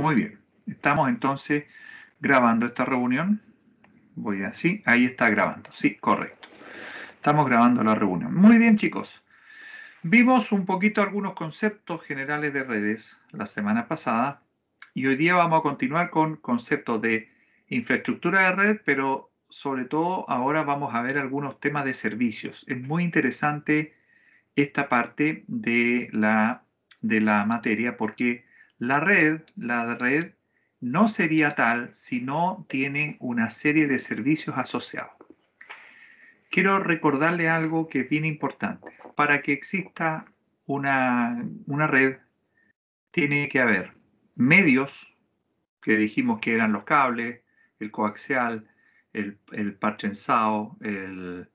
Muy bien, estamos entonces grabando esta reunión. Voy así, ahí está grabando, sí, correcto. Estamos grabando la reunión. Muy bien, chicos. Vimos un poquito algunos conceptos generales de redes la semana pasada y hoy día vamos a continuar con conceptos de infraestructura de red, pero sobre todo ahora vamos a ver algunos temas de servicios. Es muy interesante esta parte de la, de la materia porque la red, la red no sería tal si no tiene una serie de servicios asociados. Quiero recordarle algo que es bien importante. Para que exista una, una red, tiene que haber medios, que dijimos que eran los cables, el coaxial, el, el parchensado, el,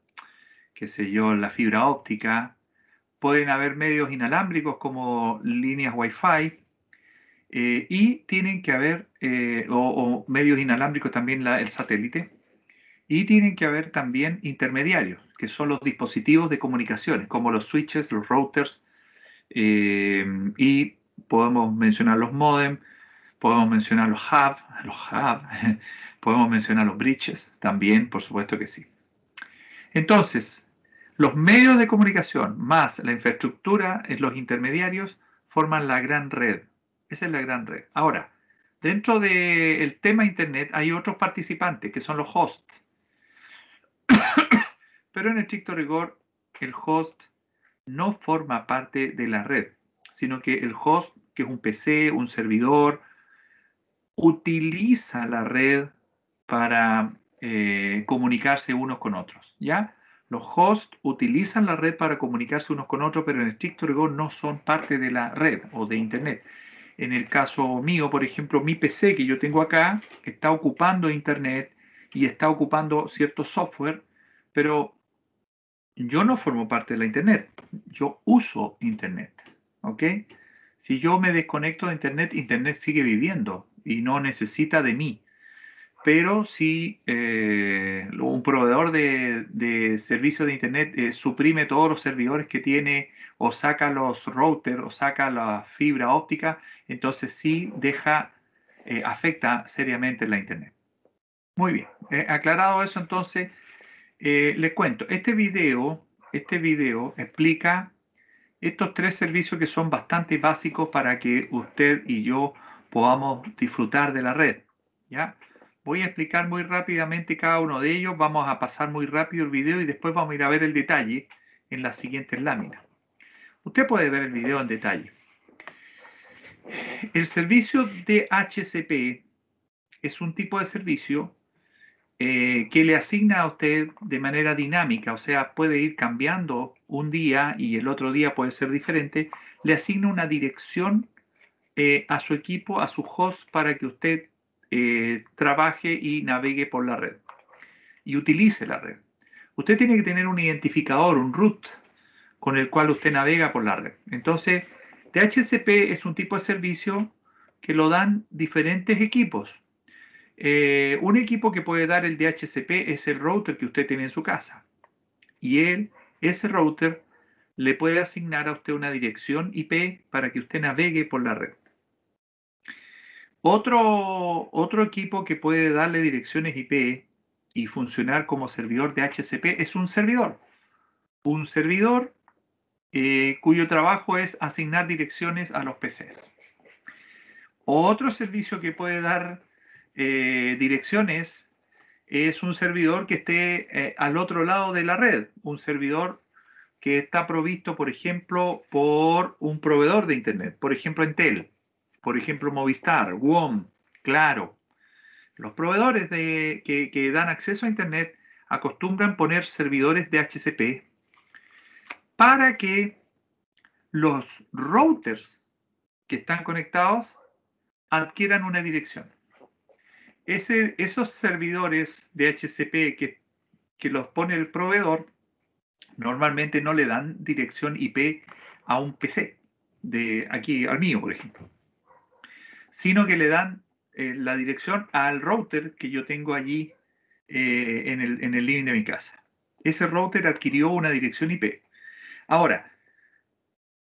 qué sé yo, la fibra óptica. Pueden haber medios inalámbricos como líneas Wi-Fi, eh, y tienen que haber, eh, o, medios inalámbricos también el satélite, y tienen que haber también intermediarios, que son los dispositivos de comunicaciones, como los switches, los routers, eh, y podemos mencionar los modem, podemos mencionar los hub, los hub, podemos mencionar los bridges, también, por supuesto que sí. Entonces, los medios de comunicación más la infraestructura, los intermediarios, forman la gran red, esa es la gran red. Ahora, dentro del tema Internet hay otros participantes que son los hosts. Pero en estricto rigor, el host no forma parte de la red, sino que el host, que es un PC, un servidor, utiliza la red para eh, comunicarse unos con otros. ¿ya? Los hosts utilizan la red para comunicarse unos con otros, pero en estricto rigor no son parte de la red o de Internet. En el caso mío, por ejemplo, mi PC que yo tengo acá está ocupando Internet y está ocupando cierto software, pero yo no formo parte de la Internet, yo uso Internet. ¿Ok? Si yo me desconecto de Internet, Internet sigue viviendo y no necesita de mí. Pero si eh, un proveedor de, servicios de Internet eh, suprime todos los servidores que tiene o saca los routers o saca la fibra óptica, entonces sí deja, eh, afecta seriamente la Internet. Muy bien, eh, aclarado eso entonces, eh, les cuento, este video, este video explica estos tres servicios que son bastante básicos para que usted y yo podamos disfrutar de la red. ¿ya? Voy a explicar muy rápidamente cada uno de ellos, vamos a pasar muy rápido el video y después vamos a ir a ver el detalle en las siguientes láminas. Usted puede ver el video en detalle. El servicio de HCP es un tipo de servicio eh, que le asigna a usted de manera dinámica, o sea, puede ir cambiando un día y el otro día puede ser diferente, le asigna una dirección eh, a su equipo, a su host, para que usted eh, trabaje y navegue por la red y utilice la red. Usted tiene que tener un identificador, un root, con el cual usted navega por la red. Entonces, DHCP es un tipo de servicio que lo dan diferentes equipos. Eh, un equipo que puede dar el DHCP es el router que usted tiene en su casa. Y él, ese router, le puede asignar a usted una dirección IP para que usted navegue por la red. Otro, otro equipo que puede darle direcciones IP y funcionar como servidor de HCP es un servidor. Un servidor eh, cuyo trabajo es asignar direcciones a los PCs. Otro servicio que puede dar eh, direcciones es un servidor que esté eh, al otro lado de la red, un servidor que está provisto, por ejemplo, por un proveedor de Internet, por ejemplo, Intel, por ejemplo, Movistar, WOM, Claro. Los proveedores de, que, que dan acceso a Internet acostumbran poner servidores de HCP para que los routers que están conectados adquieran una dirección. Ese, esos servidores de HCP que, los pone el proveedor normalmente no le dan dirección IP a un PC, de aquí al mío, por ejemplo, sino que le dan eh, la dirección al router que yo tengo allí eh, en, el, en el living de mi casa. Ese router adquirió una dirección IP. Ahora,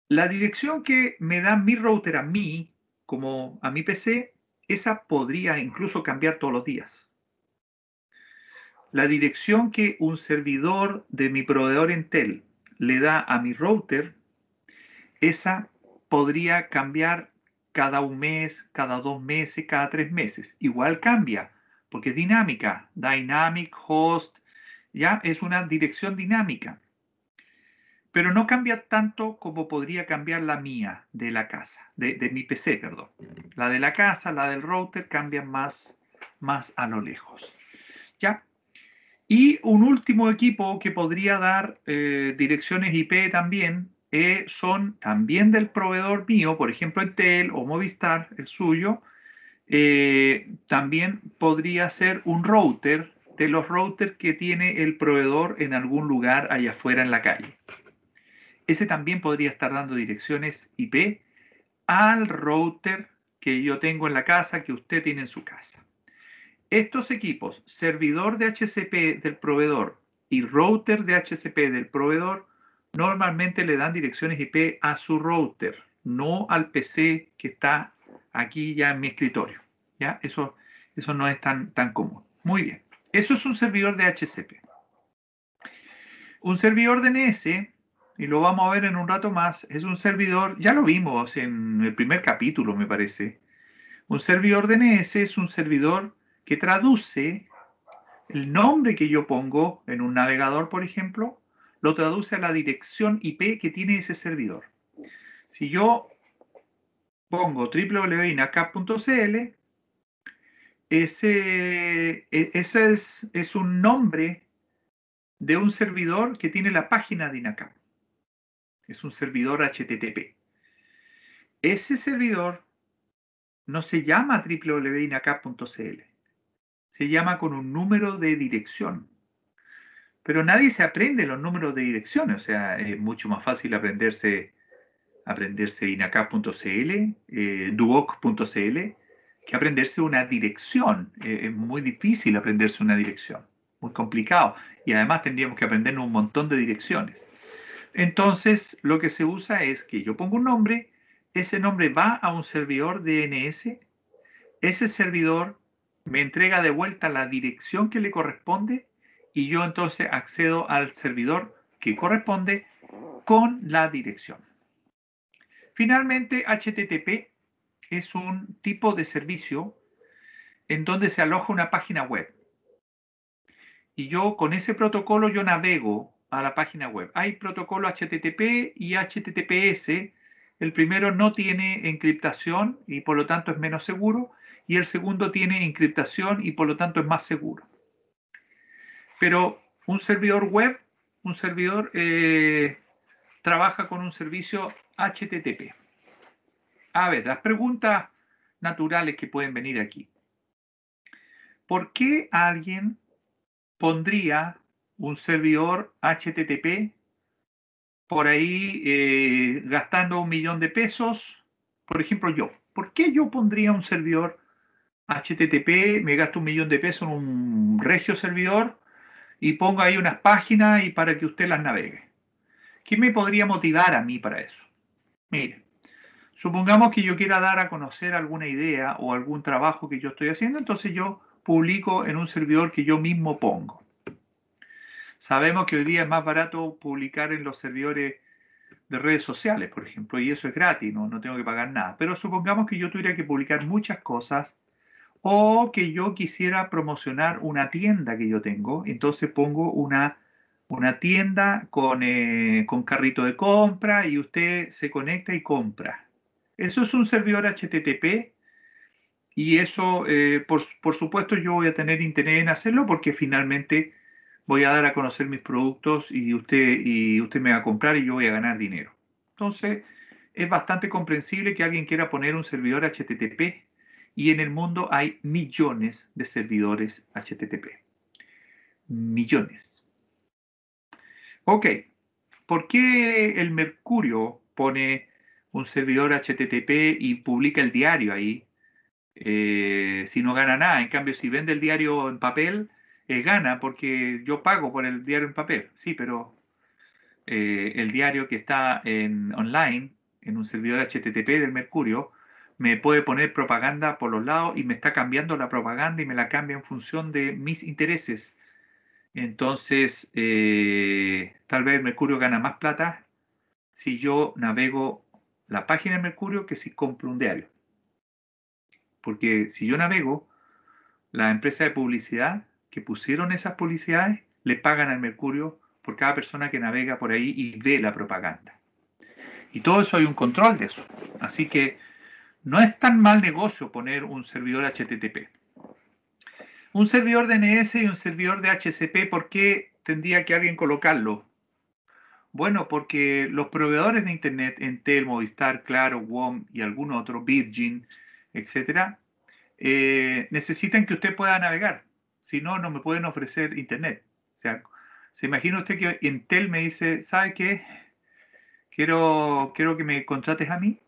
la dirección que me da mi router a mí, como a mi PC, esa podría incluso cambiar todos los días. La dirección que un servidor de mi proveedor Intel le da a mi router, esa podría cambiar cada un mes, cada dos meses, cada tres meses. Igual cambia, porque es dinámica. Dynamic, host, ya es una dirección dinámica pero no cambia tanto como podría cambiar la mía de la casa, de, mi PC, perdón. La de la casa, la del router cambian más, más a lo lejos. ¿Ya? Y un último equipo que podría dar eh, direcciones IP también eh, son también del proveedor mío, por ejemplo Intel o Movistar, el suyo. Eh, también podría ser un router de los routers que tiene el proveedor en algún lugar allá afuera en la calle ese también podría estar dando direcciones IP al router que yo tengo en la casa, que usted tiene en su casa. Estos equipos, servidor de HCP del proveedor y router de HCP del proveedor, normalmente le dan direcciones IP a su router, no al PC que está aquí ya en mi escritorio. ¿ya? Eso, eso no es tan, tan común. Muy bien. Eso es un servidor de HCP. Un servidor DNS y lo vamos a ver en un rato más, es un servidor, ya lo vimos en el primer capítulo, me parece. Un servidor DNS es un servidor que traduce el nombre que yo pongo en un navegador, por ejemplo, lo traduce a la dirección IP que tiene ese servidor. Si yo pongo www.inacap.cl, ese, e, ese es, es, un nombre de un servidor que tiene la página de INACAP. Es un servidor HTTP. Ese servidor no se llama www.inacap.cl. Se llama con un número de dirección. Pero nadie se aprende los números de dirección. O sea, es mucho más fácil aprenderse, aprenderse inacap.cl, eh, duoc.cl, que aprenderse una dirección. Eh, es muy difícil aprenderse una dirección. Muy complicado. Y además tendríamos que aprender un montón de direcciones. Entonces, lo que se usa es que yo pongo un nombre, ese nombre va a un servidor DNS, ese servidor me entrega de vuelta la dirección que le corresponde y yo entonces accedo al servidor que corresponde con la dirección. Finalmente, HTTP es un tipo de servicio en donde se aloja una página web. Y yo con ese protocolo yo navego a la página web. Hay protocolo HTTP y HTTPS. El primero no tiene encriptación y por lo tanto es menos seguro y el segundo tiene encriptación y por lo tanto es más seguro. Pero un servidor web, un servidor eh, trabaja con un servicio HTTP. A ver, las preguntas naturales que pueden venir aquí. ¿Por qué alguien pondría un servidor HTTP por ahí eh, gastando un millón de pesos. Por ejemplo, yo. ¿Por qué yo pondría un servidor HTTP, me gasto un millón de pesos en un regio servidor y pongo ahí unas páginas y para que usted las navegue? ¿Qué me podría motivar a mí para eso? Mire, supongamos que yo quiera dar a conocer alguna idea o algún trabajo que yo estoy haciendo, entonces yo publico en un servidor que yo mismo pongo. Sabemos que hoy día es más barato publicar en los servidores de redes sociales, por ejemplo, y eso es gratis, no, no tengo que pagar nada. Pero supongamos que yo tuviera que publicar muchas cosas o que yo quisiera promocionar una tienda que yo tengo, entonces pongo una, una tienda con, eh, con carrito de compra y usted se conecta y compra. Eso es un servidor HTTP y eso, eh, por, por, supuesto, yo voy a tener interés en hacerlo porque finalmente voy a dar a conocer mis productos y usted, y usted me va a comprar y yo voy a ganar dinero. Entonces, es bastante comprensible que alguien quiera poner un servidor HTTP y en el mundo hay millones de servidores HTTP. Millones. Ok, ¿por qué el Mercurio pone un servidor HTTP y publica el diario ahí? Eh, si no gana nada, en cambio si vende el diario en papel, eh, gana porque yo pago por el diario en papel, sí, pero eh, el diario que está en online, en un servidor HTTP del Mercurio, me puede poner propaganda por los lados y me está cambiando la propaganda y me la cambia en función de mis intereses. Entonces, eh, tal vez Mercurio gana más plata si yo navego la página de Mercurio que si compro un diario. Porque si yo navego, la empresa de publicidad que pusieron esas publicidades le pagan al Mercurio por cada persona que navega por ahí y ve la propaganda. Y todo eso hay un control de eso. Así que no es tan mal negocio poner un servidor HTTP. Un servidor DNS y un servidor de HCP, ¿por qué tendría que alguien colocarlo? Bueno, porque los proveedores de Internet, Entel, Movistar, Claro, WOM y algún otro, Virgin, etcétera, eh, necesitan que usted pueda navegar. Si no, no me pueden ofrecer internet. O sea, se imagina usted que Intel me dice, ¿sabe qué? Quiero, quiero que me contrates a mí.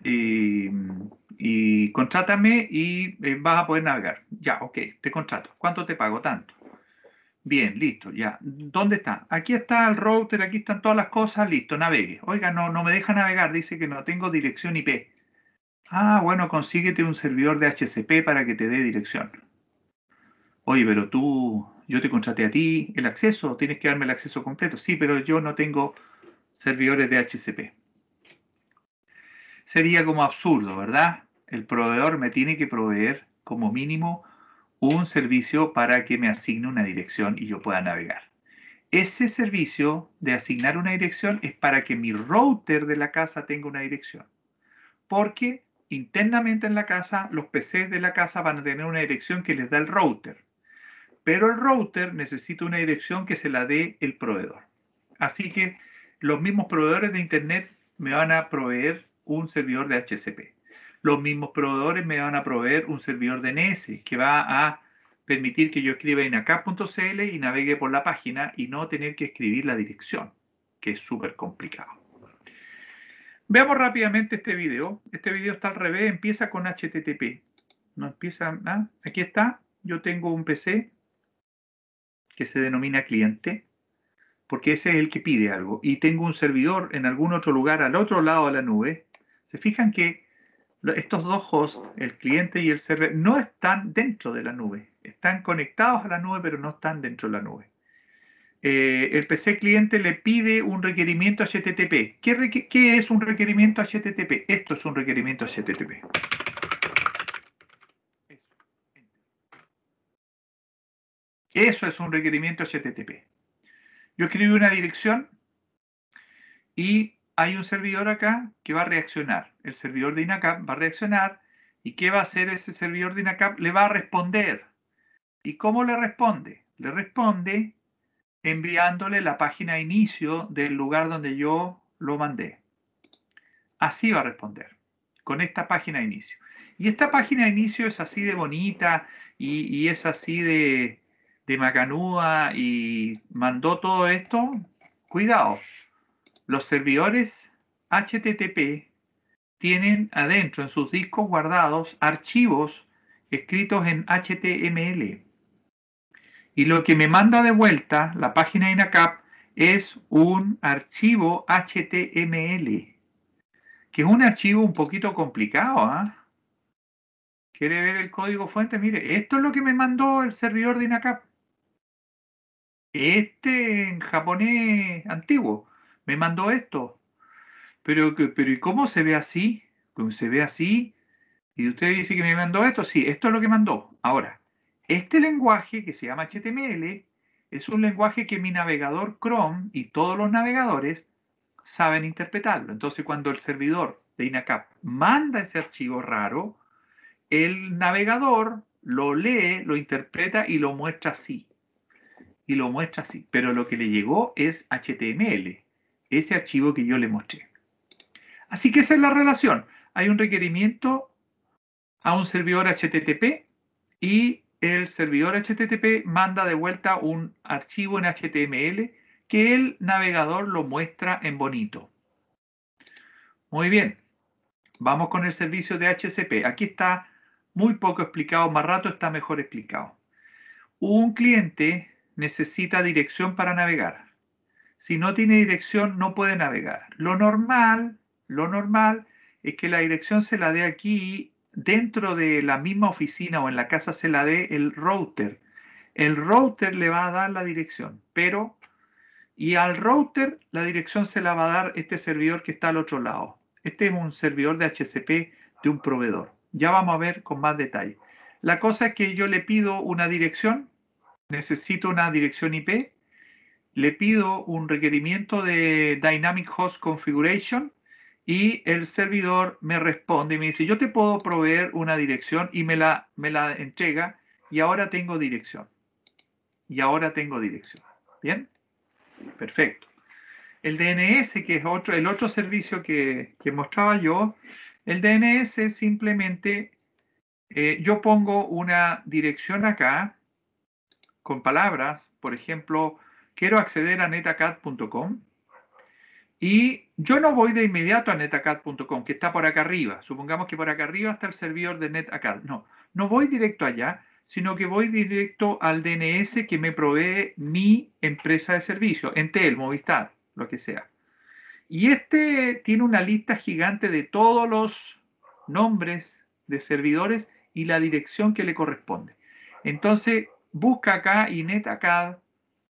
Y, contrátame y eh, vas a poder navegar. Ya, ok, te contrato. ¿Cuánto te pago? Tanto. Bien, listo, ya. ¿Dónde está? Aquí está el router, aquí están todas las cosas, listo, navegue. Oiga, no, no me deja navegar, dice que no tengo dirección IP. Ah, bueno, consíguete un servidor de HCP para que te dé dirección oye, pero tú, yo te contraté a ti el acceso, tienes que darme el acceso completo. Sí, pero yo no tengo servidores de HCP. Sería como absurdo, ¿verdad? El proveedor me tiene que proveer como mínimo un servicio para que me asigne una dirección y yo pueda navegar. Ese servicio de asignar una dirección es para que mi router de la casa tenga una dirección. Porque internamente en la casa, los PCs de la casa van a tener una dirección que les da el router pero el router necesita una dirección que se la dé el proveedor. Así que los mismos proveedores de Internet me van a proveer un servidor de HCP. Los mismos proveedores me van a proveer un servidor de NS que va a permitir que yo escriba en acá.cl y navegue por la página y no tener que escribir la dirección, que es súper complicado. Veamos rápidamente este video. Este video está al revés, empieza con HTTP. No empieza, ah, aquí está, yo tengo un PC, que se denomina cliente, porque ese es el que pide algo, y tengo un servidor en algún otro lugar al otro lado de la nube, se fijan que estos dos hosts, el cliente y el server, no están dentro de la nube, están conectados a la nube, pero no están dentro de la nube. Eh, el PC cliente le pide un requerimiento HTTP. ¿Qué, es un requerimiento HTTP? Esto es un requerimiento HTTP. Eso es un requerimiento HTTP. Yo escribí una dirección y hay un servidor acá que va a reaccionar. El servidor de INACAP va a reaccionar. ¿Y qué va a hacer ese servidor de INACAP? Le va a responder. ¿Y cómo le responde? Le responde enviándole la página de inicio del lugar donde yo lo mandé. Así va a responder, con esta página de inicio. Y esta página de inicio es así de bonita y, y es así de, de Macanúa y mandó todo esto, cuidado, los servidores HTTP tienen adentro en sus discos guardados archivos escritos en HTML. Y lo que me manda de vuelta la página INACAP es un archivo HTML, que es un archivo un poquito complicado. ¿ah? ¿Quiere ver el código fuente? Mire, esto es lo que me mandó el servidor de INACAP este en japonés antiguo me mandó esto. Pero, pero ¿y cómo se ve así? ¿Cómo se ve así? Y usted dice que me mandó esto. Sí, esto es lo que mandó. Ahora, este lenguaje que se llama HTML es un lenguaje que mi navegador Chrome y todos los navegadores saben interpretarlo. Entonces, cuando el servidor de INACAP manda ese archivo raro, el navegador lo lee, lo interpreta y lo muestra así y lo muestra así. Pero lo que le llegó es HTML, ese archivo que yo le mostré. Así que esa es la relación. Hay un requerimiento a un servidor HTTP y el servidor HTTP manda de vuelta un archivo en HTML que el navegador lo muestra en bonito. Muy bien, vamos con el servicio de HCP. Aquí está muy poco explicado, más rato está mejor explicado. Un cliente necesita dirección para navegar. Si no tiene dirección, no puede navegar. Lo normal, lo normal es que la dirección se la dé aquí, dentro de la misma oficina o en la casa se la dé el router. El router le va a dar la dirección, pero... Y al router la dirección se la va a dar este servidor que está al otro lado. Este es un servidor de HCP de un proveedor. Ya vamos a ver con más detalle. La cosa es que yo le pido una dirección necesito una dirección IP, le pido un requerimiento de Dynamic Host Configuration y el servidor me responde y me dice, yo te puedo proveer una dirección y me la, me la entrega y ahora tengo dirección. Y ahora tengo dirección. ¿Bien? Perfecto. El DNS, que es otro, el otro servicio que, mostraba yo, el DNS simplemente, eh, yo pongo una dirección acá, con palabras, por ejemplo, quiero acceder a netacat.com y yo no voy de inmediato a netacat.com, que está por acá arriba. Supongamos que por acá arriba está el servidor de netacad. No, no voy directo allá, sino que voy directo al DNS que me provee mi empresa de servicio, Entel, Movistar, lo que sea. Y este tiene una lista gigante de todos los nombres de servidores y la dirección que le corresponde. Entonces, busca acá y NetAcad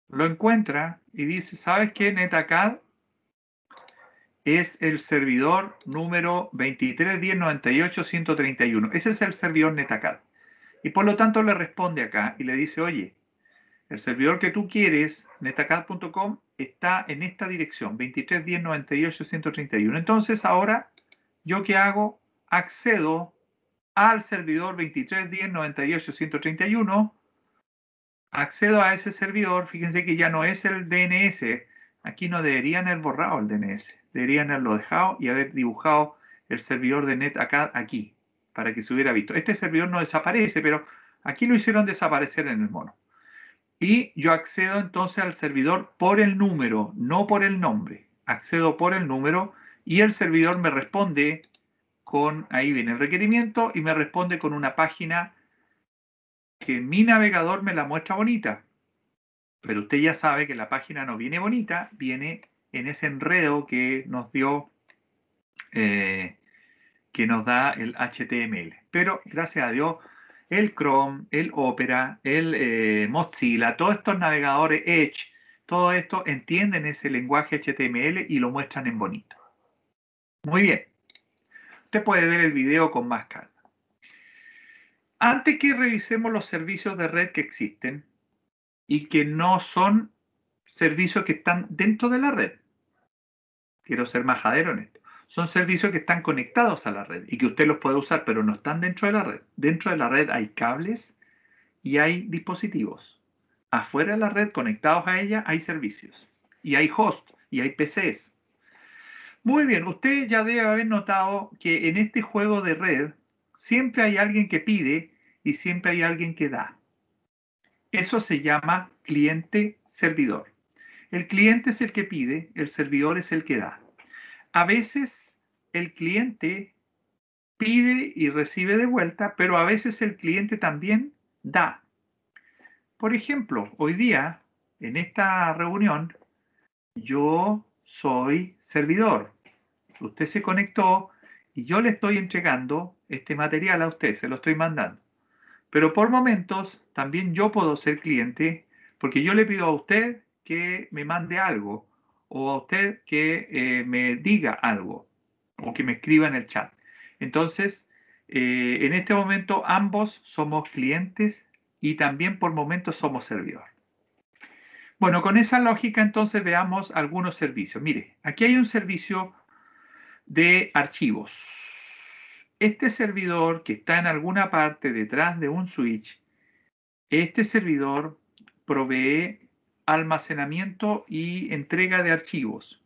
lo encuentra y dice, ¿sabes qué? NetAcad es el servidor número 23.1098.131. Ese es el servidor NetAcad. Y por lo tanto le responde acá y le dice, oye, el servidor que tú quieres, netacad.com, está en esta dirección, 23.1098.131. Entonces ahora, ¿yo qué hago? Accedo al servidor 23.1098.131 accedo a ese servidor, fíjense que ya no es el DNS. Aquí no deberían haber borrado el DNS. Deberían haberlo dejado y haber dibujado el servidor de net acá, aquí, para que se hubiera visto. Este servidor no desaparece, pero aquí lo hicieron desaparecer en el mono. Y yo accedo entonces al servidor por el número, no por el nombre. Accedo por el número y el servidor me responde con, ahí viene el requerimiento, y me responde con una página que mi navegador me la muestra bonita. Pero usted ya sabe que la página no viene bonita, viene en ese enredo que nos dio, eh, que nos da el HTML. Pero gracias a Dios, el Chrome, el Opera, el eh, Mozilla, todos estos navegadores Edge, todo esto entienden ese lenguaje HTML y lo muestran en bonito. Muy bien. Usted puede ver el video con más calma. Antes que revisemos los servicios de red que existen y que no son servicios que están dentro de la red, quiero ser majadero en esto, son servicios que están conectados a la red y que usted los puede usar, pero no están dentro de la red. Dentro de la red hay cables y hay dispositivos. Afuera de la red, conectados a ella, hay servicios y hay host y hay PCs. Muy bien, usted ya debe haber notado que en este juego de red Siempre hay alguien que pide y siempre hay alguien que da. Eso se llama cliente-servidor. El cliente es el que pide, el servidor es el que da. A veces el cliente pide y recibe de vuelta, pero a veces el cliente también da. Por ejemplo, hoy día, en esta reunión, yo soy servidor. Usted se conectó y yo le estoy entregando este material a usted, se lo estoy mandando. Pero por momentos también yo puedo ser cliente porque yo le pido a usted que me mande algo o a usted que eh, me diga algo o que me escriba en el chat. Entonces, eh, en este momento ambos somos clientes y también por momentos somos servidor. Bueno, con esa lógica entonces veamos algunos servicios. Mire, aquí hay un servicio de archivos este servidor que está en alguna parte detrás de un switch, este servidor provee almacenamiento y entrega de archivos.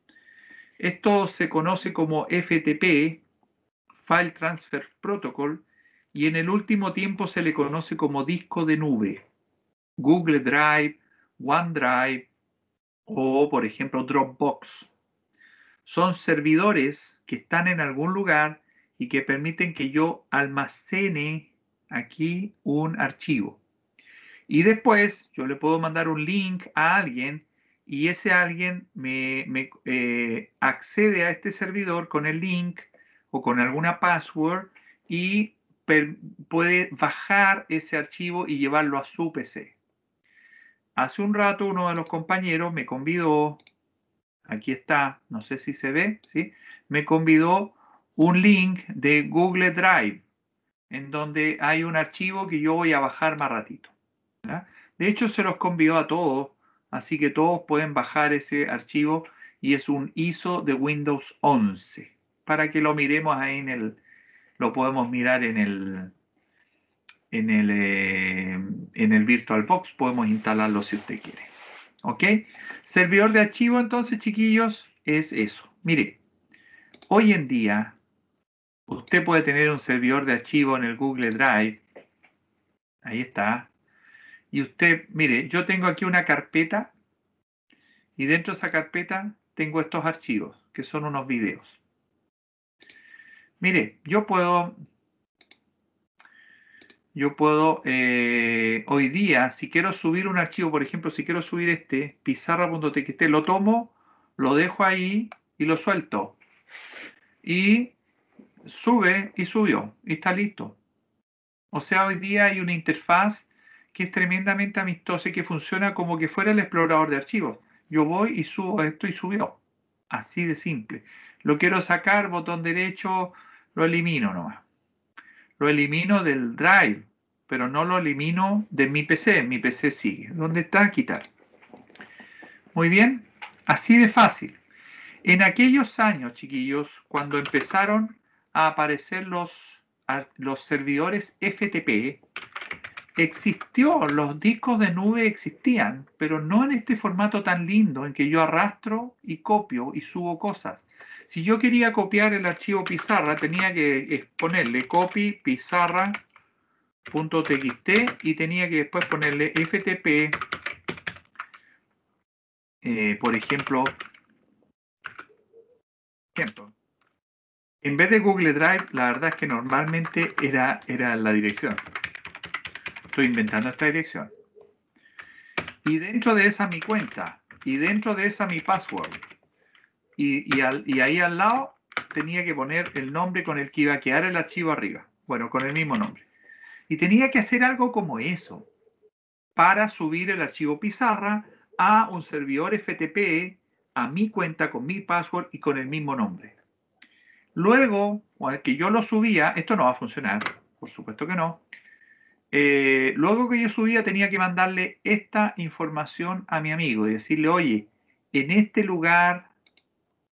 Esto se conoce como FTP, File Transfer Protocol, y en el último tiempo se le conoce como disco de nube. Google Drive, OneDrive o, por ejemplo, Dropbox. Son servidores que están en algún lugar y que permiten que yo almacene aquí un archivo. Y después yo le puedo mandar un link a alguien y ese alguien me, eh, accede a este servidor con el link o con alguna password y puede bajar ese archivo y llevarlo a su PC. Hace un rato uno de los compañeros me convidó, aquí está, no sé si se ve, ¿sí? me convidó un link de Google Drive en donde hay un archivo que yo voy a bajar más ratito. De hecho, se los convido a todos, así que todos pueden bajar ese archivo y es un ISO de Windows 11 para que lo miremos ahí en el, lo podemos mirar en el, en el, eh, en el VirtualBox, podemos instalarlo si usted quiere. ¿Ok? Servidor de archivo, entonces, chiquillos, es eso. Mire, hoy en día Usted puede tener un servidor de archivo en el Google Drive. Ahí está. Y usted, mire, yo tengo aquí una carpeta y dentro de esa carpeta tengo estos archivos, que son unos videos. Mire, yo puedo, yo puedo eh, hoy día, si quiero subir un archivo, por ejemplo, si quiero subir este, pizarra.txt, lo tomo, lo dejo ahí y lo suelto. Y sube y subió y está listo. O sea, hoy día hay una interfaz que es tremendamente amistosa y que funciona como que fuera el explorador de archivos. Yo voy y subo esto y subió. Así de simple. Lo quiero sacar, botón derecho, lo elimino nomás. Lo elimino del drive, pero no lo elimino de mi PC. Mi PC sigue. ¿Dónde está? Quitar. Muy bien. Así de fácil. En aquellos años, chiquillos, cuando empezaron a aparecer los, los servidores FTP, existió, los discos de nube existían, pero no en este formato tan lindo en que yo arrastro y copio y subo cosas. Si yo quería copiar el archivo pizarra, tenía que ponerle copy pizarra.txt y tenía que después ponerle ftp, eh, por ejemplo, ejemplo, en vez de Google Drive, la verdad es que normalmente era, era la dirección. Estoy inventando esta dirección. Y dentro de esa mi cuenta, y dentro de esa mi password. Y, y, y ahí al lado tenía que poner el nombre con el que iba a quedar el archivo arriba. Bueno, con el mismo nombre. Y tenía que hacer algo como eso para subir el archivo pizarra a un servidor FTP a mi cuenta con mi password y con el mismo nombre. Luego, que yo lo subía, esto no va a funcionar, por supuesto que no. Eh, luego que yo subía tenía que mandarle esta información a mi amigo y decirle, oye, en este lugar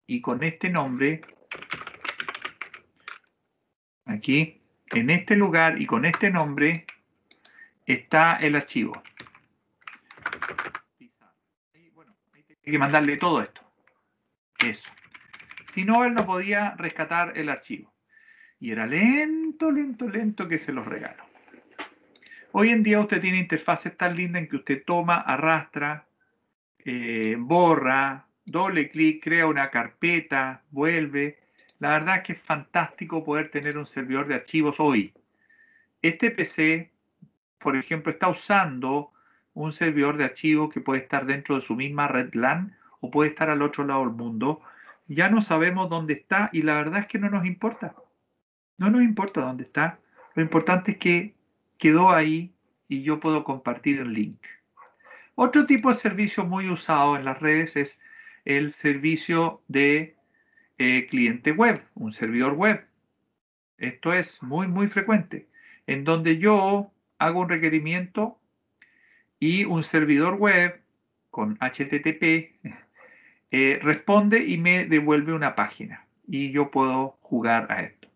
y con este nombre, aquí, en este lugar y con este nombre está el archivo. Hay bueno, ahí que mandarle todo esto. Eso. Si no, él no podía rescatar el archivo. Y era lento, lento, lento que se los regalo. Hoy en día usted tiene interfaces tan lindas en que usted toma, arrastra, eh, borra, doble clic, crea una carpeta, vuelve. La verdad es que es fantástico poder tener un servidor de archivos hoy. Este PC, por ejemplo, está usando un servidor de archivos que puede estar dentro de su misma red LAN o puede estar al otro lado del mundo ya no sabemos dónde está y la verdad es que no nos importa. No nos importa dónde está. Lo importante es que quedó ahí y yo puedo compartir el link. Otro tipo de servicio muy usado en las redes es el servicio de eh, cliente web, un servidor web. Esto es muy, muy frecuente, en donde yo hago un requerimiento y un servidor web con HTTP eh, responde y me devuelve una página y yo puedo jugar a esto.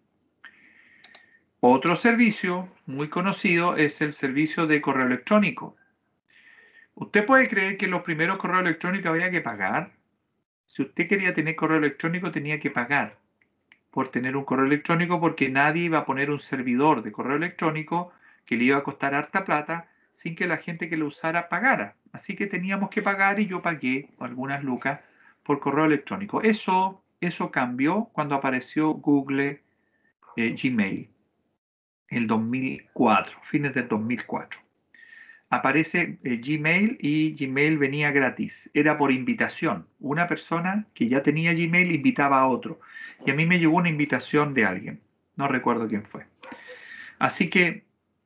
Otro servicio muy conocido es el servicio de correo electrónico. Usted puede creer que los primeros correos electrónicos había que pagar. Si usted quería tener correo electrónico tenía que pagar por tener un correo electrónico porque nadie iba a poner un servidor de correo electrónico que le iba a costar harta plata sin que la gente que lo usara pagara. Así que teníamos que pagar y yo pagué algunas lucas por correo electrónico. Eso, eso cambió cuando apareció Google eh, Gmail, el 2004, fines del 2004. Aparece eh, Gmail y Gmail venía gratis. Era por invitación. Una persona que ya tenía Gmail invitaba a otro. Y a mí me llegó una invitación de alguien. No recuerdo quién fue. Así que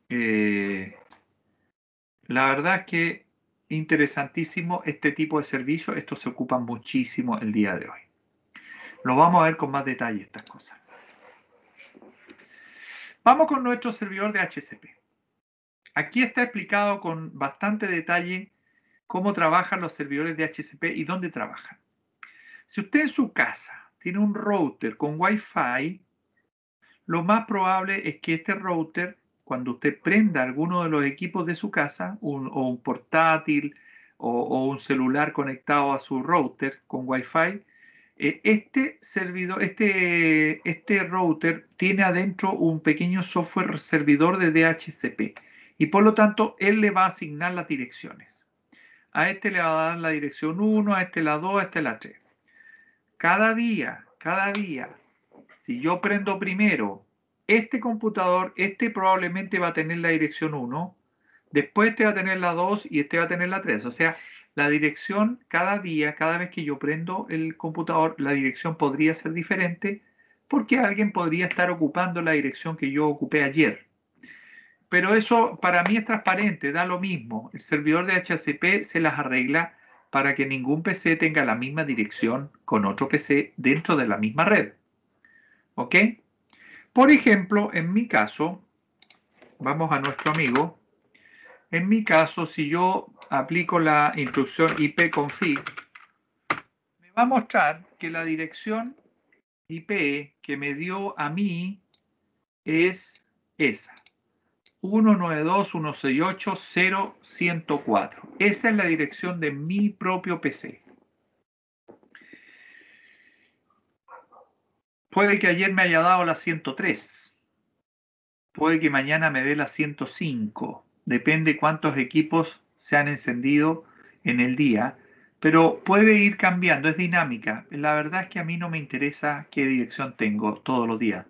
eh, la verdad es que interesantísimo este tipo de servicios. Esto se ocupa muchísimo el día de hoy. Lo vamos a ver con más detalle estas cosas. Vamos con nuestro servidor de HCP. Aquí está explicado con bastante detalle cómo trabajan los servidores de HCP y dónde trabajan. Si usted en su casa tiene un router con Wi-Fi, lo más probable es que este router cuando usted prenda alguno de los equipos de su casa, o un portátil o, un celular conectado a su router con Wi-Fi, eh, este, servidor, este, este router tiene adentro un pequeño software servidor de DHCP y por lo tanto él le va a asignar las direcciones. A este le va a dar la dirección 1, a este la 2, a este la 3. Cada día, cada día, si yo prendo primero este computador, este probablemente va a tener la dirección 1, después este va a tener la 2 y este va a tener la 3. O sea, la dirección cada día, cada vez que yo prendo el computador, la dirección podría ser diferente porque alguien podría estar ocupando la dirección que yo ocupé ayer. Pero eso para mí es transparente, da lo mismo. El servidor de HCP se las arregla para que ningún PC tenga la misma dirección con otro PC dentro de la misma red. ¿Ok? Por ejemplo, en mi caso, vamos a nuestro amigo. En mi caso, si yo aplico la instrucción ipconfig, me va a mostrar que la dirección IP que me dio a mí es esa. 192.168.0.104. Esa es la dirección de mi propio PC. Puede que ayer me haya dado la 103. Puede que mañana me dé la 105. Depende cuántos equipos se han encendido en el día. Pero puede ir cambiando, es dinámica. La verdad es que a mí no me interesa qué dirección tengo todos los días.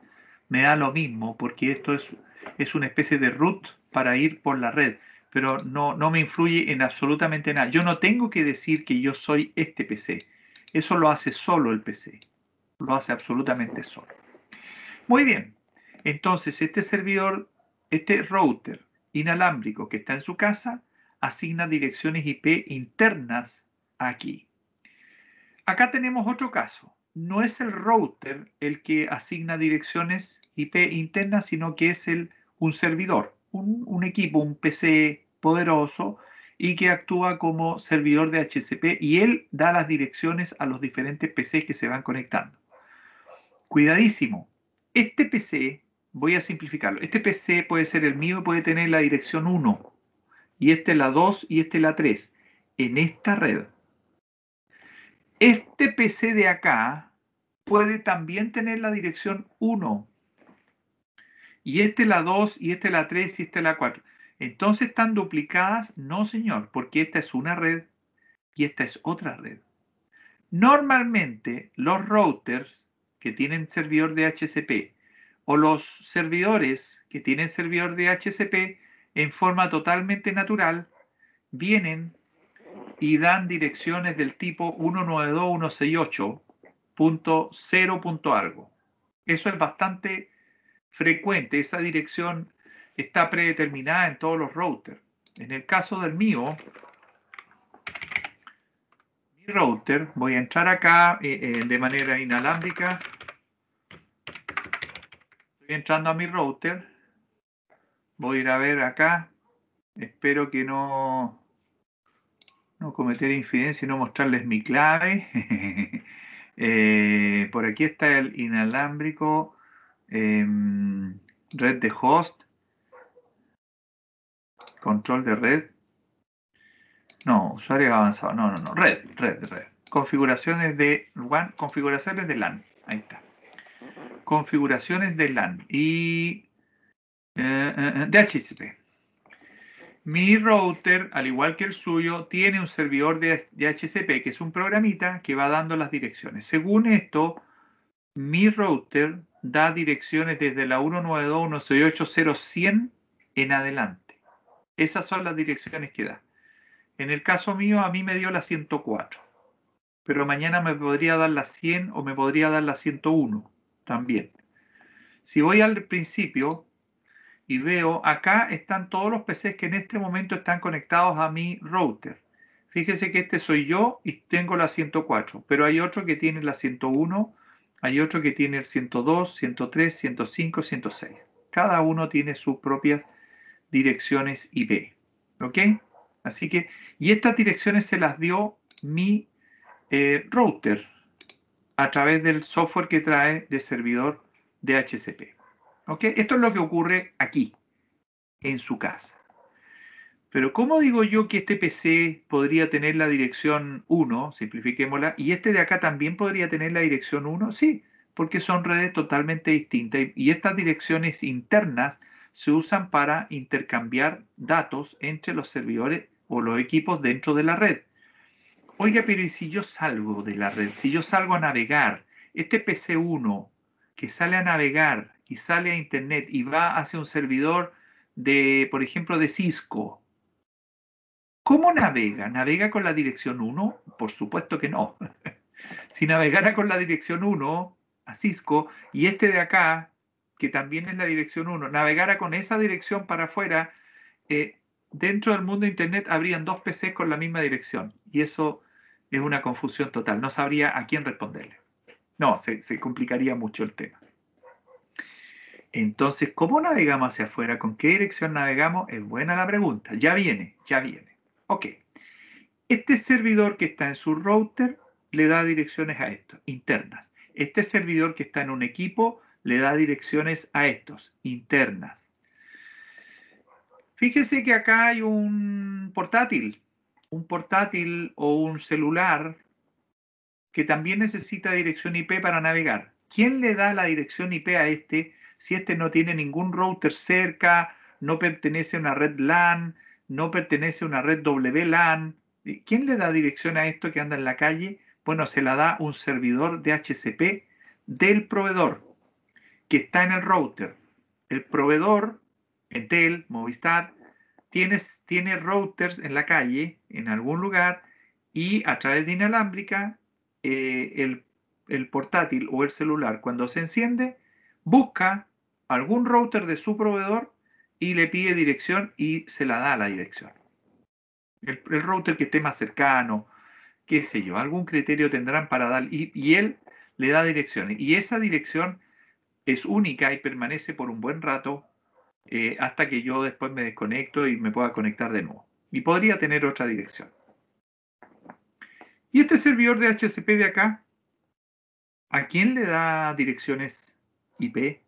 Me da lo mismo porque esto es, es una especie de root para ir por la red pero no, no me influye en absolutamente nada. Yo no tengo que decir que yo soy este PC. Eso lo hace solo el PC lo hace absolutamente solo. Muy bien, entonces este servidor, este router inalámbrico que está en su casa, asigna direcciones IP internas aquí. Acá tenemos otro caso. No es el router el que asigna direcciones IP internas, sino que es el, un servidor, un, un equipo, un PC poderoso y que actúa como servidor de HCP y él da las direcciones a los diferentes PCs que se van conectando. Cuidadísimo, este PC, voy a simplificarlo, este PC puede ser el mío, puede tener la dirección 1, y este la 2 y este la 3, en esta red. Este PC de acá puede también tener la dirección 1, y este la 2, y este la 3, y este la 4. Entonces, ¿están duplicadas? No, señor, porque esta es una red y esta es otra red. Normalmente, los routers que tienen servidor de HCP o los servidores que tienen servidor de HCP en forma totalmente natural vienen y dan direcciones del tipo 192.168.0. algo. Eso es bastante frecuente, esa dirección está predeterminada en todos los routers. En el caso del mío, router, voy a entrar acá eh, eh, de manera inalámbrica. Estoy entrando a mi router. Voy a ir a ver acá. Espero que no, no cometer infidencia y no mostrarles mi clave. Eh, por aquí está el inalámbrico em, red de host, control de red. No, usuario avanzado. No, no, no. Red, red, red. Configuraciones de one configuraciones de LAN. Ahí está. Configuraciones de LAN y eh, eh, eh, de DHCP. Mi router, al igual que el suyo, tiene un servidor de DHCP, que es un programita que va dando las direcciones. Según esto, mi router da direcciones desde la 192.168.0.100 en adelante. Esas son las direcciones que da. En el caso mío, a mí me dio la 104, pero mañana me podría dar la 100 o me podría dar la 101 también. Si voy al principio y veo, acá están todos los PCs que en este momento están conectados a mi router. Fíjese que este soy yo y tengo la 104, pero hay otro que tiene la 101, hay otro que tiene el 102, 103, 105, 106. Cada uno tiene sus propias direcciones IP. ¿Ok? Así que, y estas direcciones se las dio mi eh, router a través del software que trae de servidor DHCP. ¿Ok? Esto es lo que ocurre aquí, en su casa. Pero ¿cómo digo yo que este PC podría tener la dirección 1? Simplifiquémosla. ¿Y este de acá también podría tener la dirección 1? Sí, porque son redes totalmente distintas y, y estas direcciones internas se usan para intercambiar datos entre los servidores o los equipos dentro de la red. Oiga, pero ¿y si yo salgo de la red? Si yo salgo a navegar, este PC1 que sale a navegar y sale a Internet y va hacia un servidor de, por ejemplo, de Cisco, ¿cómo navega? ¿Navega con la dirección 1? Por supuesto que no. si navegara con la dirección 1 a Cisco y este de acá, que también es la dirección 1, navegara con esa dirección para afuera, eh, dentro del mundo de Internet habrían dos PCs con la misma dirección y eso es una confusión total. No sabría a quién responderle. No, se, complicaría mucho el tema. Entonces, ¿cómo navegamos hacia afuera? ¿Con qué dirección navegamos? Es buena la pregunta. Ya viene, ya viene. Ok. Este servidor que está en su router le da direcciones a estos, internas. Este servidor que está en un equipo le da direcciones a estos, internas. Fíjese que acá hay un portátil, un portátil o un celular que también necesita dirección IP para navegar. ¿Quién le da la dirección IP a este si este no tiene ningún router cerca, no pertenece a una red LAN, no pertenece a una red WLAN? ¿Quién le da dirección a esto que anda en la calle? Bueno, se la da un servidor de HCP del proveedor que está en el router. El proveedor Entel, Movistar, tienes, tiene routers en la calle, en algún lugar, y a través de inalámbrica, eh, el, portátil o el celular, cuando se enciende, busca algún router de su proveedor y le pide dirección y se la da la dirección. El, router que esté más cercano, qué sé yo, algún criterio tendrán para dar y, y, él le da dirección Y esa dirección es única y permanece por un buen rato eh, hasta que yo después me desconecto y me pueda conectar de nuevo. Y podría tener otra dirección. Y este servidor de HCP de acá, ¿a quién le da direcciones IP?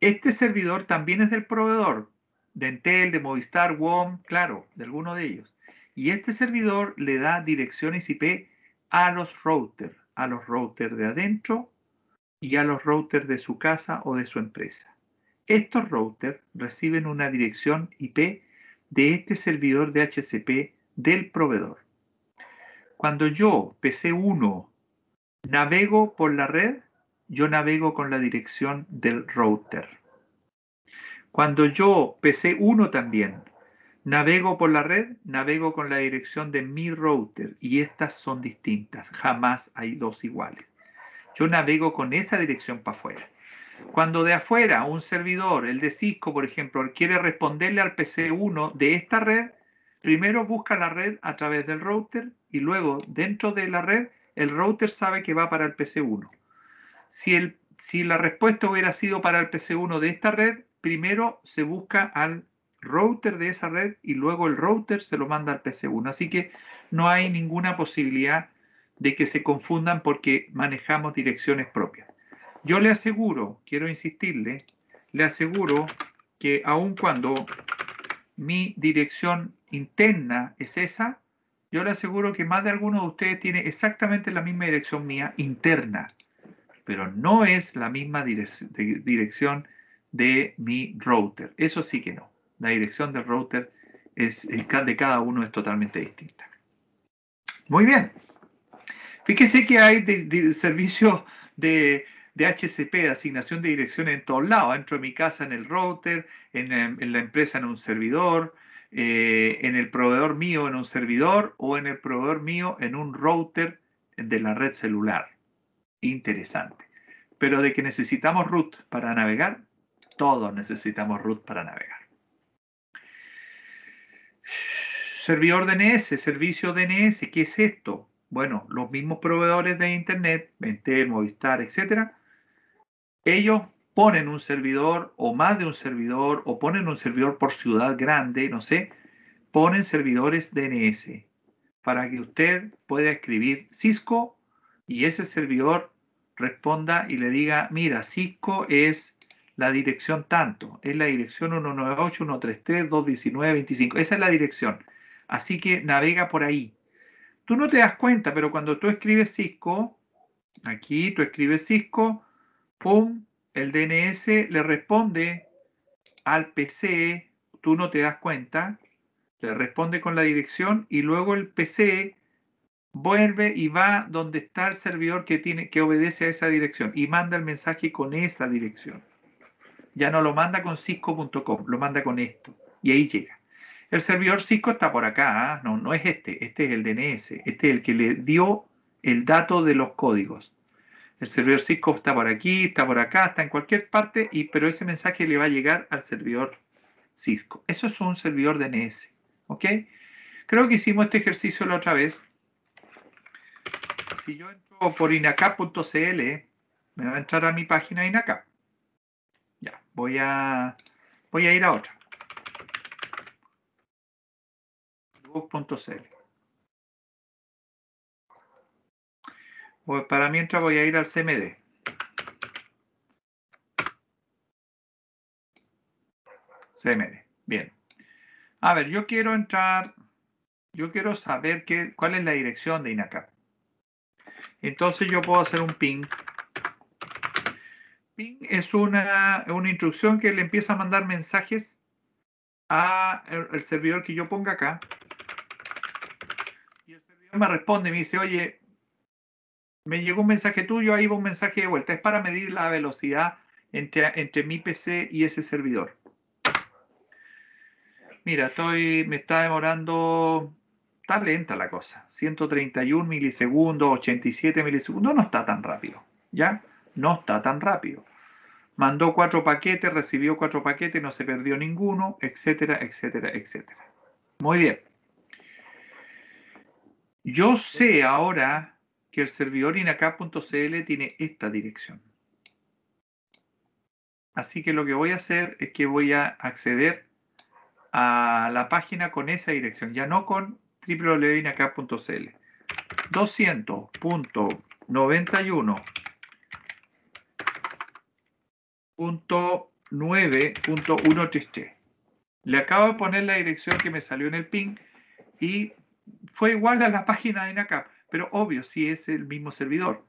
Este servidor también es del proveedor, de Intel, de Movistar, WOM, claro, de alguno de ellos. Y este servidor le da direcciones IP a los routers, a los routers de adentro y a los routers de su casa o de su empresa. Estos routers reciben una dirección IP de este servidor de HCP del proveedor. Cuando yo, PC1, navego por la red, yo navego con la dirección del router. Cuando yo, PC1 también, navego por la red, navego con la dirección de mi router y estas son distintas, jamás hay dos iguales. Yo navego con esa dirección para afuera. Cuando de afuera un servidor, el de Cisco, por ejemplo, quiere responderle al PC1 de esta red, primero busca la red a través del router y luego dentro de la red el router sabe que va para el PC1. Si, si la respuesta hubiera sido para el PC1 de esta red, primero se busca al router de esa red y luego el router se lo manda al PC1. Así que no hay ninguna posibilidad de que se confundan porque manejamos direcciones propias. Yo le aseguro, quiero insistirle, le aseguro que aun cuando mi dirección interna es esa, yo le aseguro que más de alguno de ustedes tiene exactamente la misma dirección mía interna, pero no es la misma dirección de mi router. Eso sí que no. La dirección del router es, de cada uno es totalmente distinta. Muy bien. Fíjese que hay servicios de, de HCP, de asignación de direcciones en todos lados, dentro de mi casa en el router, en, em, la empresa en un servidor, eh, en el proveedor mío en un servidor o en el proveedor mío en un router de la red celular. Interesante. Pero de que necesitamos root para navegar, todos necesitamos root para navegar. Servidor DNS, servicio DNS, ¿qué es esto? Bueno, los mismos proveedores de Internet, Entel, Movistar, etcétera, ellos ponen un servidor o más de un servidor o ponen un servidor por ciudad grande, no sé, ponen servidores DNS para que usted pueda escribir Cisco y ese servidor responda y le diga, mira, Cisco es la dirección tanto, es la dirección 198.133.219.25, esa es la dirección. Así que navega por ahí. Tú no te das cuenta, pero cuando tú escribes Cisco, aquí tú escribes Cisco, ¡pum! El DNS le responde al PC, tú no te das cuenta, le responde con la dirección y luego el PC vuelve y va donde está el servidor que, tiene, que obedece a esa dirección y manda el mensaje con esa dirección. Ya no lo manda con cisco.com, lo manda con esto y ahí llega. El servidor Cisco está por acá, ¿ah? no, no es este, este es el DNS, este es el que le dio el dato de los códigos. El servidor Cisco está por aquí, está por acá, está en cualquier parte, y, pero ese mensaje le va a llegar al servidor Cisco. Eso es un servidor DNS. ¿Ok? Creo que hicimos este ejercicio la otra vez. Si yo entro por inacap.cl, me va a entrar a mi página inacap. Ya, voy a, voy a ir a otra. Pues para mientras voy a ir al CMD. CMD, bien. A ver, yo quiero entrar, yo quiero saber qué, cuál es la dirección de INACAP. Entonces yo puedo hacer un ping. Ping es una, una instrucción que le empieza a mandar mensajes al el servidor que yo ponga acá. Y el servidor me responde, me dice, oye, me llegó un mensaje tuyo, ahí va un mensaje de vuelta. Es para medir la velocidad entre, entre mi PC y ese servidor. Mira, estoy, me está demorando, está lenta la cosa. 131 milisegundos, 87 milisegundos, no está tan rápido, ¿ya? No está tan rápido. Mandó cuatro paquetes, recibió cuatro paquetes, no se perdió ninguno, etcétera, etcétera, etcétera. Muy bien. Yo sé ahora que el servidor inacap.cl tiene esta dirección. Así que lo que voy a hacer es que voy a acceder a la página con esa dirección, ya no con www.inacap.cl. 200.91.9.1 Le acabo de poner la dirección que me salió en el ping y fue igual a la página de INACAP. Pero obvio, si es el mismo servidor.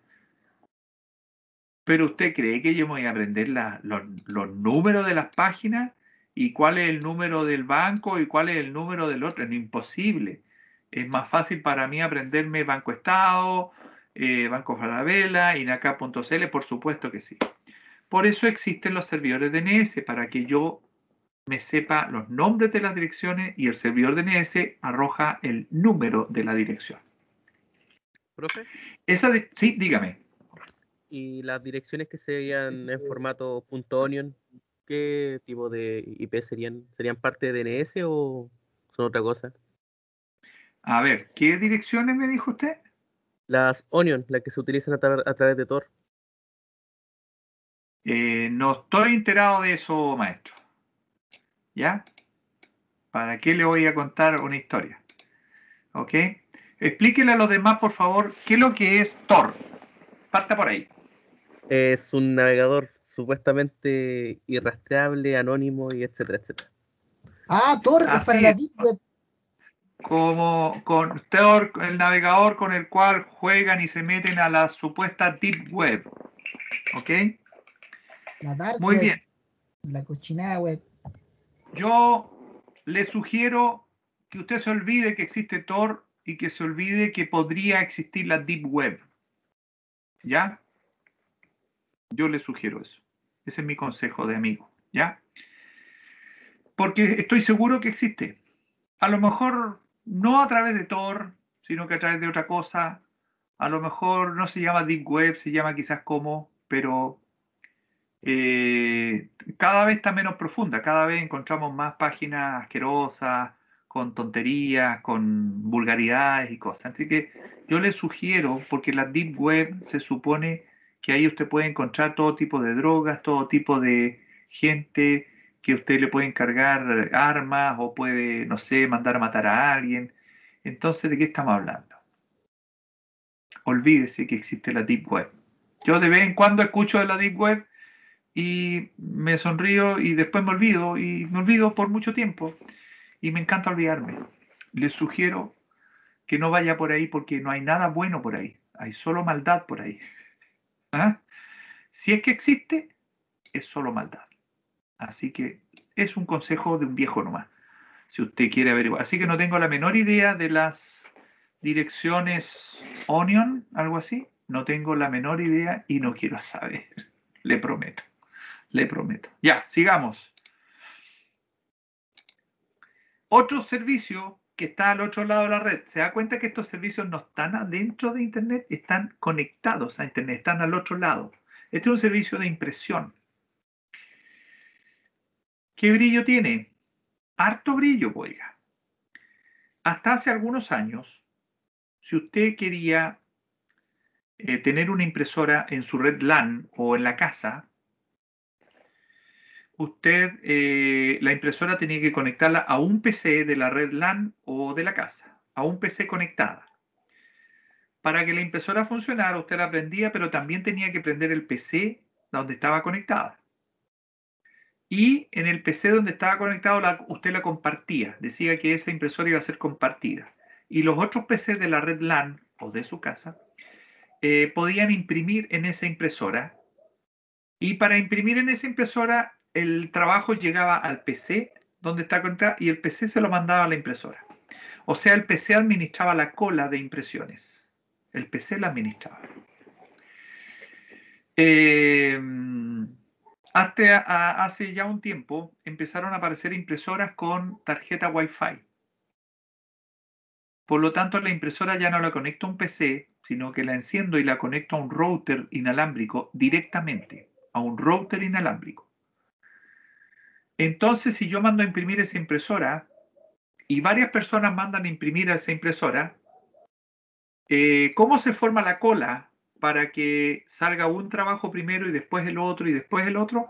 Pero usted cree que yo voy a aprender los, números de las páginas y cuál es el número del banco y cuál es el número del otro. Es imposible. Es más fácil para mí aprenderme Banco Estado, eh, Banco Falabella, Inaca.cl, por supuesto que sí. Por eso existen los servidores DNS, para que yo me sepa los nombres de las direcciones y el servidor DNS arroja el número de la dirección. Esa sí, dígame. ¿Y las direcciones que serían en formato .onion? ¿Qué tipo de IP serían? ¿Serían parte de DNS o son otra cosa? A ver, ¿qué direcciones me dijo usted? Las Onion, las que se utilizan a, través de Tor. Eh, no estoy enterado de eso, maestro. ¿Ya? ¿Para qué le voy a contar una historia? ¿Ok? Explíquele a los demás, por favor, qué es lo que es Tor. Parta por ahí. Es un navegador supuestamente irrastreable, anónimo y etcétera, etcétera. Ah, Tor es para la Deep Web. Como con Tor, el navegador con el cual juegan y se meten a la supuesta Deep Web. ¿Ok? La dark Muy bien. La cochinada web. Yo le sugiero que usted se olvide que existe Tor y que se olvide que podría existir la Deep Web. ¿Ya? Yo le sugiero eso. Ese es mi consejo de amigo. ¿Ya? Porque estoy seguro que existe. A lo mejor no a través de Tor, sino que a través de otra cosa. A lo mejor no se llama Deep Web, se llama quizás como, pero eh, cada vez está menos profunda, cada vez encontramos más páginas asquerosas, con tonterías, con vulgaridades y cosas. Así que yo le sugiero, porque la Deep Web se supone que ahí usted puede encontrar todo tipo de drogas, todo tipo de gente que usted le puede encargar armas o puede, no sé, mandar a matar a alguien. Entonces, ¿de qué estamos hablando? Olvídese que existe la Deep Web. Yo de vez en cuando escucho de la Deep Web y me sonrío y después me olvido y me olvido por mucho tiempo y me encanta olvidarme. Les sugiero que no vaya por ahí porque no hay nada bueno por ahí, hay solo maldad por ahí. ¿Ah? Si es que existe, es solo maldad. Así que es un consejo de un viejo nomás, si usted quiere averiguar. Así que no tengo la menor idea de las direcciones Onion, algo así. No tengo la menor idea y no quiero saber. Le prometo, le prometo. Ya, sigamos otro servicio que está al otro lado de la red, se da cuenta que estos servicios no están adentro de Internet, están conectados a Internet, están al otro lado. Este es un servicio de impresión. ¿Qué brillo tiene? Harto brillo, oiga. Hasta hace algunos años, si usted quería eh, tener una impresora en su red LAN o en la casa, usted eh, la impresora tenía que conectarla a un PC de la red LAN o de la casa, a un PC conectada. Para que la impresora funcionara, usted la prendía, pero también tenía que prender el PC donde estaba conectada. Y en el PC donde estaba conectado, la, usted la compartía. Decía que esa impresora iba a ser compartida. Y los otros PC de la red LAN o de su casa eh, podían imprimir en esa impresora. Y para imprimir en esa impresora el trabajo llegaba al PC, donde está conectada, y el PC se lo mandaba a la impresora. O sea, el PC administraba la cola de impresiones. El PC la administraba. Eh, hace ya un tiempo empezaron a aparecer impresoras con tarjeta Wi-Fi. Por lo tanto, la impresora ya no la conecto a un PC, sino que la enciendo y la conecto a un router inalámbrico directamente, a un router inalámbrico. Entonces, si yo mando a imprimir esa impresora y varias personas mandan a imprimir a esa impresora, eh, ¿cómo se forma la cola para que salga un trabajo primero y después el otro y después el otro?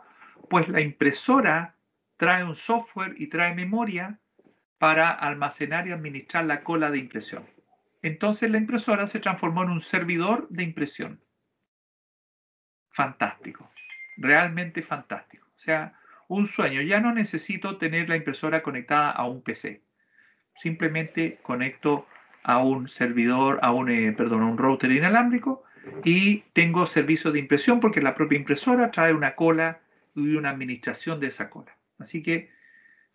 Pues la impresora trae un software y trae memoria para almacenar y administrar la cola de impresión. Entonces la impresora se transformó en un servidor de impresión. Fantástico, realmente fantástico. O sea, un sueño. Ya no necesito tener la impresora conectada a un PC. Simplemente conecto a un servidor, a un, eh, perdón, a un router inalámbrico y tengo servicio de impresión porque la propia impresora trae una cola y una administración de esa cola. Así que,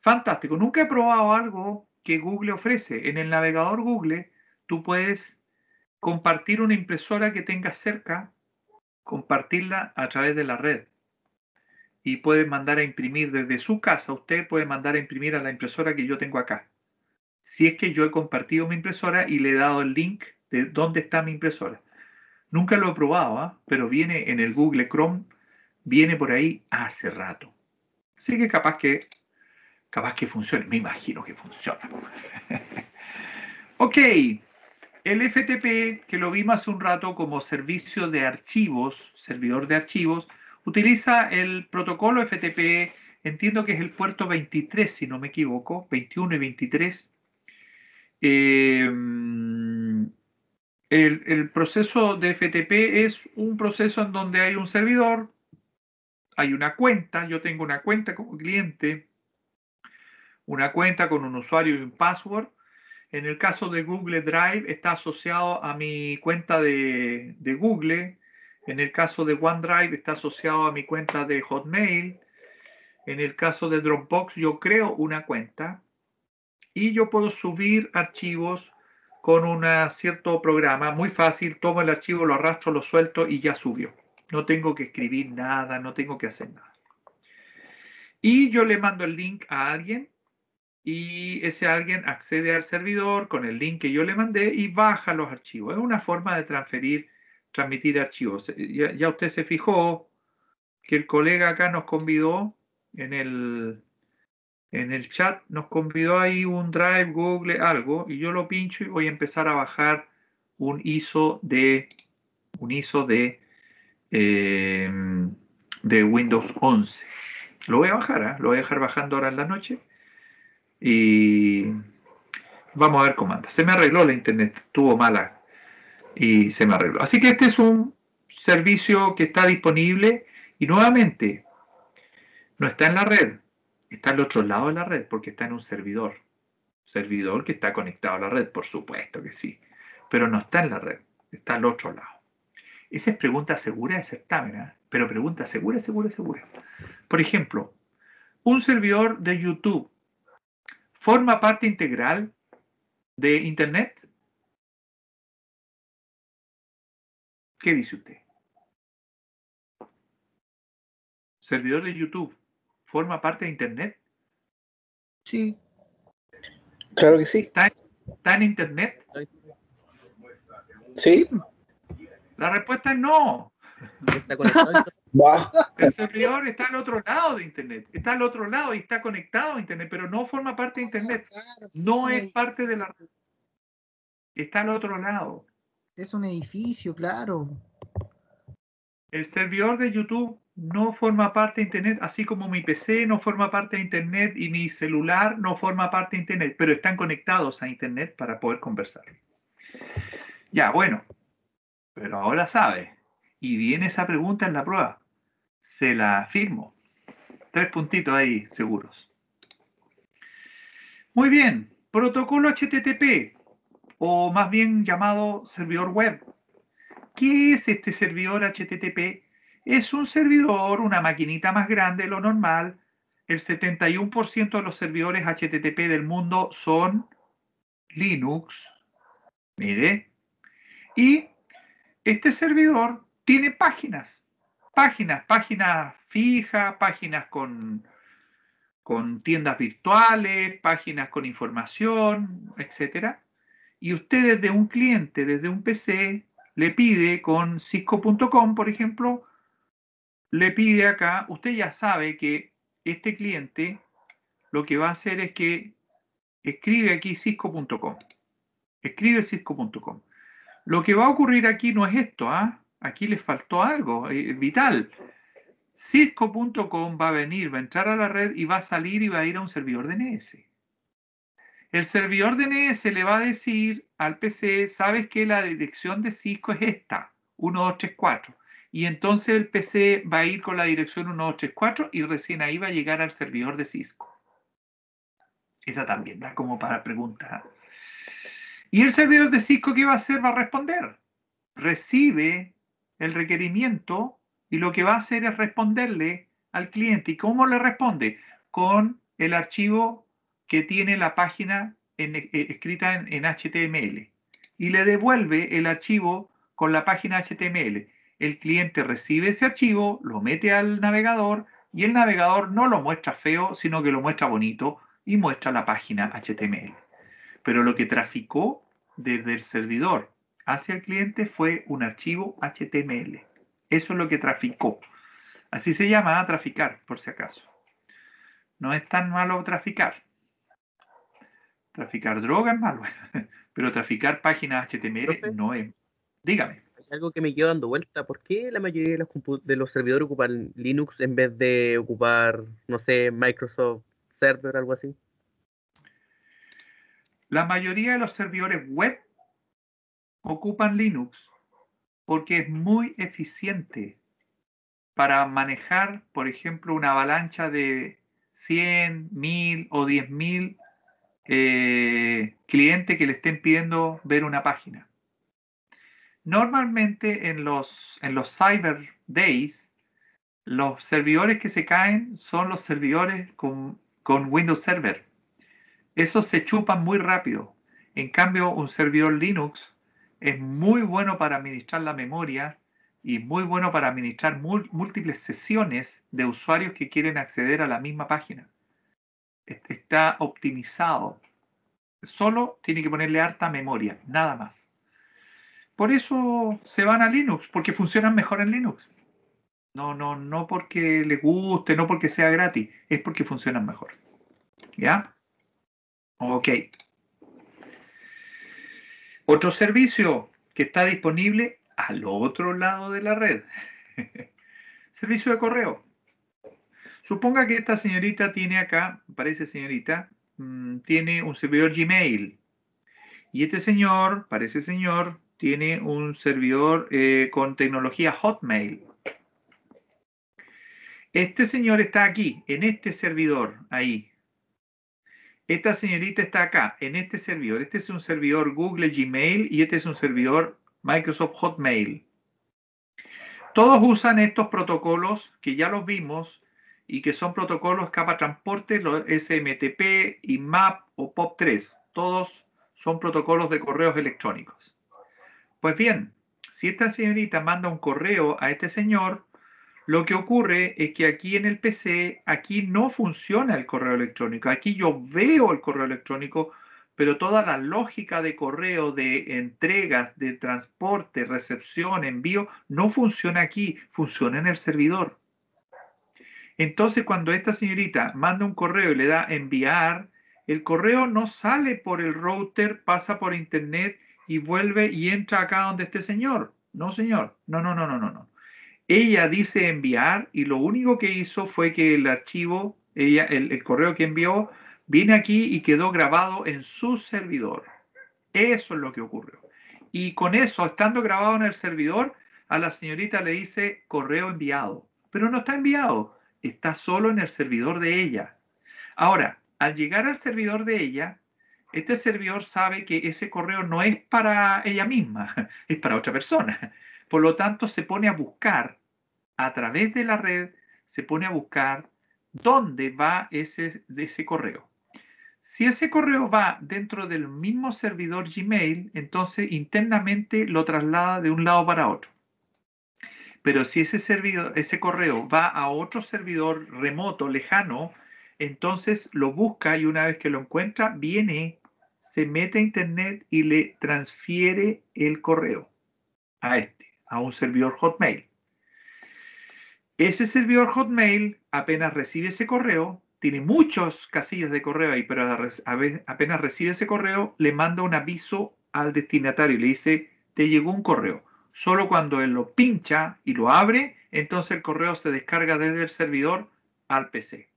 fantástico. Nunca he probado algo que Google ofrece. En el navegador Google tú puedes compartir una impresora que tengas cerca, compartirla a través de la red y puede mandar a imprimir desde su casa, usted puede mandar a imprimir a la impresora que yo tengo acá. Si es que yo he compartido mi impresora y le he dado el link de dónde está mi impresora. Nunca lo he probado, ¿ah? pero viene en el Google Chrome, viene por ahí hace rato. Así que capaz que, capaz que funcione, me imagino que funciona. ok, el FTP, que lo vimos hace un rato como servicio de archivos, servidor de archivos, Utiliza el protocolo FTP, entiendo que es el puerto 23, si no me equivoco, 21 y 23. Eh, el, proceso de FTP es un proceso en donde hay un servidor, hay una cuenta, yo tengo una cuenta como cliente, una cuenta con un usuario y un password. En el caso de Google Drive está asociado a mi cuenta de, de Google, en el caso de OneDrive está asociado a mi cuenta de Hotmail. En el caso de Dropbox yo creo una cuenta y yo puedo subir archivos con un cierto programa. Muy fácil, tomo el archivo, lo arrastro, lo suelto y ya subió. No tengo que escribir nada, no tengo que hacer nada. Y yo le mando el link a alguien y ese alguien accede al servidor con el link que yo le mandé y baja los archivos. Es una forma de transferir transmitir archivos. Eh, ya, usted se fijó que el colega acá nos convidó en el, en el chat, nos convidó ahí un Drive, Google, algo, y yo lo pincho y voy a empezar a bajar un ISO de un ISO de, eh, de Windows 11. Lo voy a bajar, ¿ah? lo voy a dejar bajando ahora en la noche. Y vamos a ver cómo anda. Se me arregló la internet, tuvo mala y se me arregló. Así que este es un servicio que está disponible y nuevamente no está en la red, está al otro lado de la red porque está en un servidor. Servidor que está conectado a la red, por supuesto que sí, pero no está en la red, está al otro lado. Esa es pregunta segura de certamen, ¿eh? pero pregunta segura, segura, segura. Por ejemplo, un servidor de YouTube forma parte integral de Internet? ¿Qué dice usted? ¿Servidor de YouTube forma parte de Internet? Sí. Claro que sí. ¿Está, en Internet? Sí. La respuesta es no. El servidor está al otro lado de Internet, está al otro lado y está conectado a Internet, pero no forma parte de Internet. Ah, no es parte de la red. Está al otro lado. Es un edificio, claro. El servidor de YouTube no forma parte de Internet, así como mi PC no forma parte de Internet y mi celular no forma parte de Internet, pero están conectados a Internet para poder conversar. Ya, bueno, pero ahora sabe. Y viene esa pregunta en la prueba. Se la firmo. Tres puntitos ahí, seguros. Muy bien, protocolo HTTP o más bien llamado servidor web. ¿Qué es este servidor HTTP? Es un servidor, una maquinita más grande lo normal. El 71% de los servidores HTTP del mundo son Linux. Mire. Y este servidor tiene páginas. Páginas, páginas fijas, páginas con, con tiendas virtuales, páginas con información, etc y usted desde un cliente, desde un PC, le pide con cisco.com, por ejemplo, le pide acá, usted ya sabe que este cliente lo que va a hacer es que escribe aquí cisco.com. Escribe cisco.com. Lo que va a ocurrir aquí no es esto, ¿ah? Aquí le faltó algo eh, vital. Cisco.com va a venir, va a entrar a la red y va a salir y va a ir a un servidor DNS. El servidor DNS e le va a decir al PC, sabes que la dirección de Cisco es esta, 1234. Y entonces el PC va a ir con la dirección 1234 y recién ahí va a llegar al servidor de Cisco. Esta también da como para preguntar. Y el servidor de Cisco, ¿qué va a hacer? Va a responder. Recibe el requerimiento y lo que va a hacer es responderle al cliente. ¿Y cómo le responde? Con el archivo que tiene la página eh, escrita en, HTML y le devuelve el archivo con la página HTML. El cliente recibe ese archivo, lo mete al navegador y el navegador no lo muestra feo, sino que lo muestra bonito y muestra la página HTML. Pero lo que traficó desde el servidor hacia el cliente fue un archivo HTML. Eso es lo que traficó. Así se llama a traficar, por si acaso. No es tan malo traficar. Traficar droga es malo, pero traficar páginas HTML no es. Dígame. Algo que me quedo dando vuelta, ¿por qué la mayoría de los, servidores ocupan Linux en vez de ocupar, no sé, Microsoft Server, o algo así? La mayoría de los servidores web ocupan Linux porque es muy eficiente para manejar, por ejemplo, una avalancha de 100, 1000 o 10.000 eh, cliente que le estén pidiendo ver una página. Normalmente en los, en los Cyber Days, los servidores que se caen son los servidores con, con Windows Server. Esos se chupan muy rápido. En cambio, un servidor Linux es muy bueno para administrar la memoria y muy bueno para administrar múltiples sesiones de usuarios que quieren acceder a la misma página. Este, está optimizado. Solo tiene que ponerle harta memoria, nada más. Por eso se van a Linux, porque funcionan mejor en Linux. No, no, no porque les guste, no porque sea gratis, es porque funcionan mejor. ¿Ya? Ok. Otro servicio que está disponible al otro lado de la red. servicio de correo. Suponga que esta señorita tiene acá, parece señorita, mm, tiene un servidor Gmail. Y este señor, parece señor, tiene un servidor eh, con tecnología Hotmail. Este señor está aquí, en este servidor, ahí. Esta señorita está acá, en este servidor. Este es un servidor Google Gmail y este es un servidor Microsoft Hotmail. Todos usan estos protocolos que ya los vimos, y que son protocolos capa transporte, los SMTP, IMAP o POP3. Todos son protocolos de correos electrónicos. Pues bien, si esta señorita manda un correo a este señor, lo que ocurre es que aquí en el PC, aquí no funciona el correo electrónico. Aquí yo veo el correo electrónico, pero toda la lógica de correo, de entregas, de transporte, recepción, envío, no funciona aquí, funciona en el servidor. Entonces, cuando esta señorita manda un correo y le da enviar, el correo no sale por el router, pasa por internet y vuelve y entra acá donde este señor. No, señor. No, no, no, no, no, no. Ella dice enviar y lo único que hizo fue que el archivo, ella, el, el correo que envió, viene aquí y quedó grabado en su servidor. Eso es lo que ocurrió. Y con eso, estando grabado en el servidor, a la señorita le dice correo enviado. Pero no está enviado está solo en el servidor de ella. Ahora, al llegar al servidor de ella, este servidor sabe que ese correo no es para ella misma, es para otra persona. Por lo tanto, se pone a buscar a través de la red, se pone a buscar dónde va ese, correo. Si ese correo va dentro del mismo servidor Gmail, entonces internamente lo traslada de un lado para otro. Pero si ese, ese correo va a otro servidor remoto, lejano, entonces lo busca y una vez que lo encuentra, viene, se mete a Internet y le transfiere el correo a este, a un servidor Hotmail. Ese servidor Hotmail apenas recibe ese correo, tiene muchos casillas de correo ahí, pero apenas recibe ese correo, le manda un aviso al destinatario y le dice, te llegó un correo. Solo cuando él lo pincha y lo abre, entonces el correo se descarga desde el servidor al PC.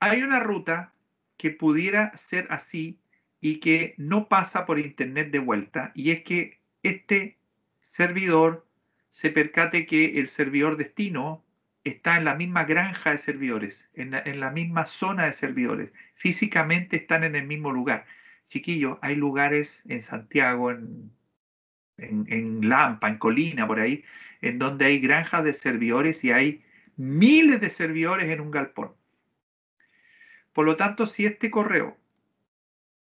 Hay una ruta que pudiera ser así y que no pasa por internet de vuelta, y es que este servidor se percate que el servidor destino está en la misma granja de servidores, en la, misma zona de servidores. Físicamente están en el mismo lugar. Chiquillo, hay lugares en Santiago, en en, Lampa, en Colina, por ahí, en donde hay granjas de servidores y hay miles de servidores en un galpón. Por lo tanto, si este correo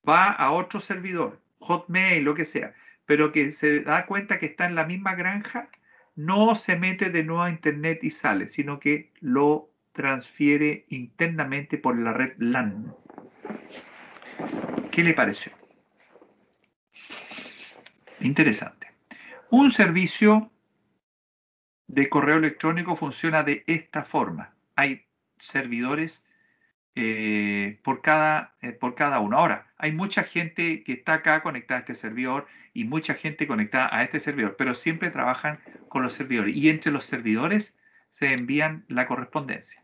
va a otro servidor, Hotmail, lo que sea, pero que se da cuenta que está en la misma granja, no se mete de nuevo a Internet y sale, sino que lo transfiere internamente por la red LAN. ¿Qué le pareció? Interesante. Un servicio de correo electrónico funciona de esta forma. Hay servidores eh, por, cada, eh, por cada uno. Ahora, hay mucha gente que está acá conectada a este servidor y mucha gente conectada a este servidor, pero siempre trabajan con los servidores y entre los servidores se envían la correspondencia.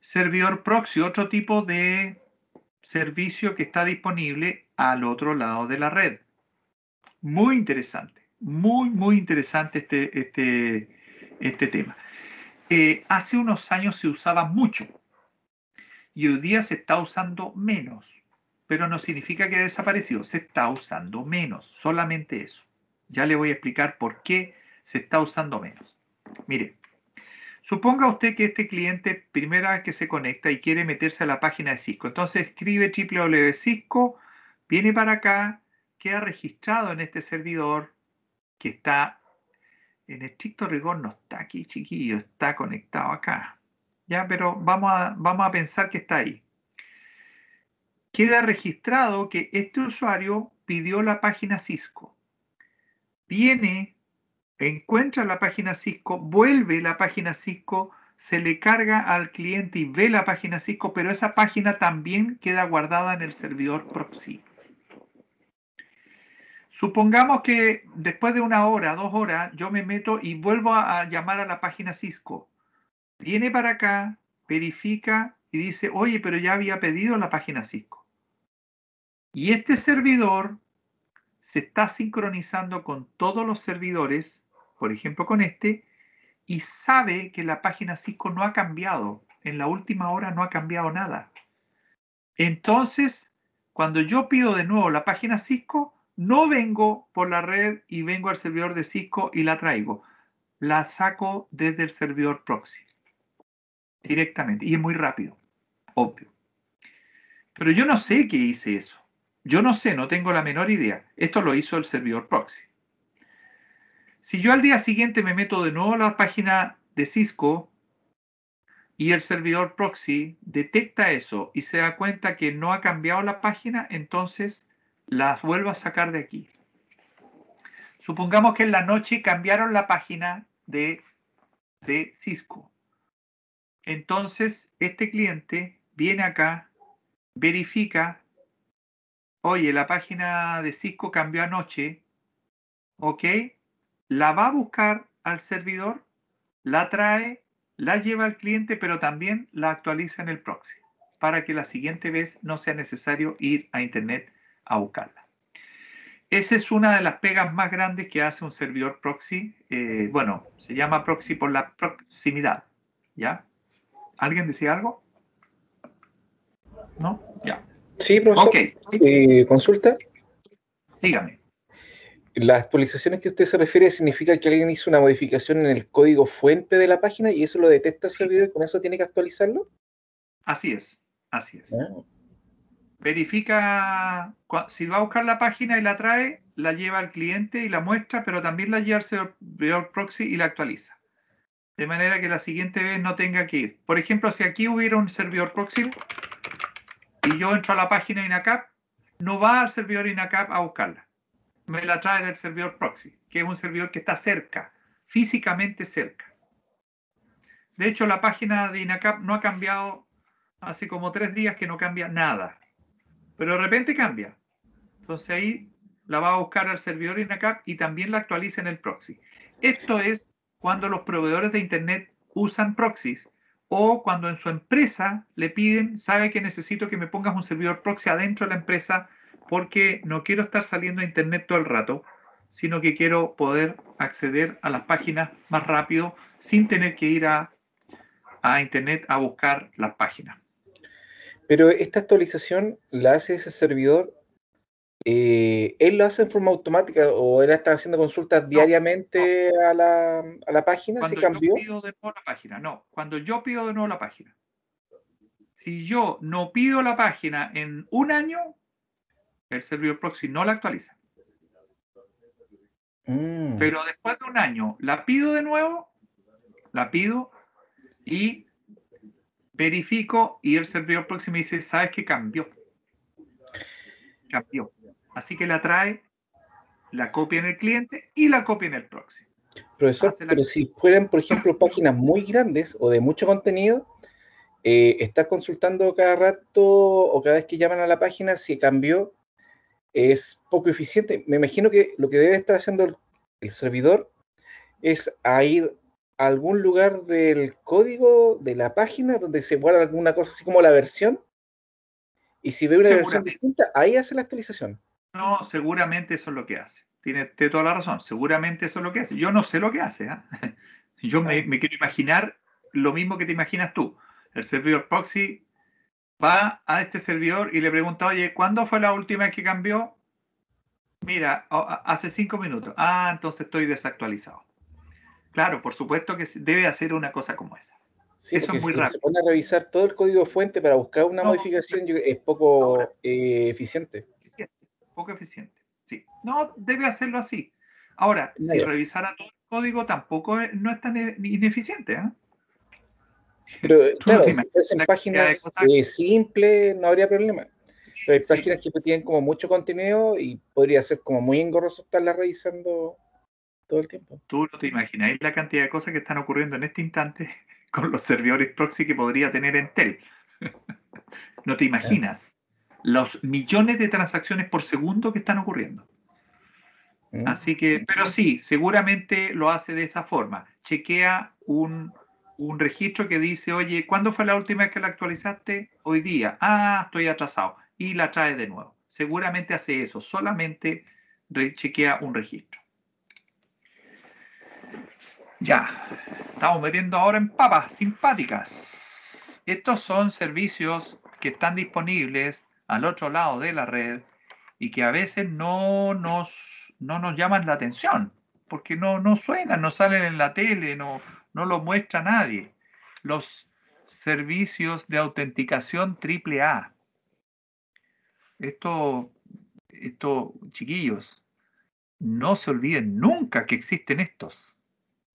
Servidor proxy, otro tipo de servicio que está disponible al otro lado de la red. Muy interesante, muy, muy interesante este, este, este tema. Eh, hace unos años se usaba mucho y hoy día se está usando menos, pero no significa que ha desaparecido. se está usando menos, solamente eso. Ya le voy a explicar por qué se está usando menos. Mire, Suponga usted que este cliente, primera vez que se conecta y quiere meterse a la página de Cisco, entonces escribe www.cisco viene para acá, queda registrado en este servidor que está en estricto rigor, no está aquí chiquillo, está conectado acá. Ya, pero vamos a, vamos a pensar que está ahí. Queda registrado que este usuario pidió la página Cisco. Viene, encuentra la página Cisco, vuelve la página Cisco, se le carga al cliente y ve la página Cisco, pero esa página también queda guardada en el servidor proxy. Supongamos que después de una hora, dos horas, yo me meto y vuelvo a, llamar a la página Cisco. Viene para acá, verifica y dice, oye, pero ya había pedido la página Cisco. Y este servidor se está sincronizando con todos los servidores, por ejemplo con este, y sabe que la página Cisco no ha cambiado. En la última hora no ha cambiado nada. Entonces, cuando yo pido de nuevo la página Cisco, no vengo por la red y vengo al servidor de Cisco y la traigo. La saco desde el servidor proxy directamente y es muy rápido, obvio. Pero yo no sé qué hice eso. Yo no sé, no tengo la menor idea. Esto lo hizo el servidor proxy. Si yo al día siguiente me meto de nuevo a la página de Cisco y el servidor proxy detecta eso y se da cuenta que no ha cambiado la página, entonces las vuelvo a sacar de aquí. Supongamos que en la noche cambiaron la página de, de Cisco. Entonces, este cliente viene acá, verifica, oye, la página de Cisco cambió anoche, ¿ok? La va a buscar al servidor, la trae, la lleva al cliente, pero también la actualiza en el proxy para que la siguiente vez no sea necesario ir a Internet a buscarla. Esa es una de las pegas más grandes que hace un servidor proxy. Eh, bueno, se llama proxy por la proximidad. ¿Ya? ¿Alguien decía algo? ¿No? Ya. Sí, profesor. Ok. consulta. Dígame. Las actualizaciones que usted se refiere significa que alguien hizo una modificación en el código fuente de la página y eso lo detecta el servidor y con eso tiene que actualizarlo. Así es, así es. Ah verifica, si va a buscar la página y la trae, la lleva al cliente y la muestra, pero también la lleva al servidor proxy y la actualiza. De manera que la siguiente vez no tenga que ir. Por ejemplo, si aquí hubiera un servidor proxy y yo entro a la página INACAP, no va al servidor INACAP a buscarla. Me la trae del servidor proxy, que es un servidor que está cerca, físicamente cerca. De hecho, la página de INACAP no ha cambiado hace como tres días que no cambia nada pero de repente cambia. Entonces ahí la va a buscar al servidor INACAP y también la actualiza en el proxy. Esto es cuando los proveedores de Internet usan proxies o cuando en su empresa le piden, sabe que necesito que me pongas un servidor proxy adentro de la empresa porque no quiero estar saliendo a Internet todo el rato, sino que quiero poder acceder a las páginas más rápido sin tener que ir a, a Internet a buscar las páginas. Pero esta actualización la hace ese servidor. Eh, él lo hace en forma automática o él está haciendo consultas diariamente A, la, página. Cuando pido de nuevo la página, no. Cuando yo pido de nuevo la página. Si yo no pido la página en un año, el servidor proxy no la actualiza. Mm. Pero después de un año, la pido de nuevo, la pido y verifico y el servidor próximo dice, sabes que cambió. Cambió. Así que la trae, la copia en el cliente y la copia en el próximo. Profesor, pero si fueran, por ejemplo, páginas muy grandes o de mucho contenido, eh, estar consultando cada rato o cada vez que llaman a la página si cambió es poco eficiente. Me imagino que lo que debe estar haciendo el, servidor es a ir algún lugar del código de la página donde se guarda alguna cosa así como la versión. Y si ve una versión distinta, ahí hace la actualización. No, seguramente eso es lo que hace. Tiene, toda la razón. Seguramente eso es lo que hace. Yo no sé lo que hace. ¿ah? Yo me, me, quiero imaginar lo mismo que te imaginas tú. El servidor proxy va a este servidor y le pregunta, oye, ¿cuándo fue la última vez que cambió? Mira, hace cinco minutos. Ah, entonces estoy desactualizado. Claro, por supuesto que debe hacer una cosa como esa. Eso es muy si Se pone a revisar todo el código fuente para buscar una modificación, es poco eh, eficiente. Poco eficiente, sí. No, debe hacerlo así. Ahora, si revisara todo el código, tampoco no es tan ineficiente. ¿eh? Pero claro, si en páginas eh, simples no habría problema. Pero hay páginas que tienen como mucho contenido y podría ser como muy engorroso estarla revisando todo el tiempo. Tú no te imaginas la cantidad de cosas que están ocurriendo en este instante con los servidores proxy que podría tener Entel. no te imaginas los millones de transacciones por segundo que están ocurriendo. Mm. Así que, pero sí, seguramente lo hace de esa forma. Chequea un, un registro que dice, oye, ¿cuándo fue la última vez que la actualizaste? Hoy día. Ah, estoy atrasado. Y la trae de nuevo. Seguramente hace eso. Solamente chequea un registro. Ya, estamos metiendo ahora en papas simpáticas. Estos son servicios que están disponibles al otro lado de la red y que a veces no nos, llaman la atención, porque no, no suenan, no salen en la tele, no, no lo muestra nadie. Los servicios de autenticación AAA. Esto, esto, chiquillos, no se olviden nunca que existen estos.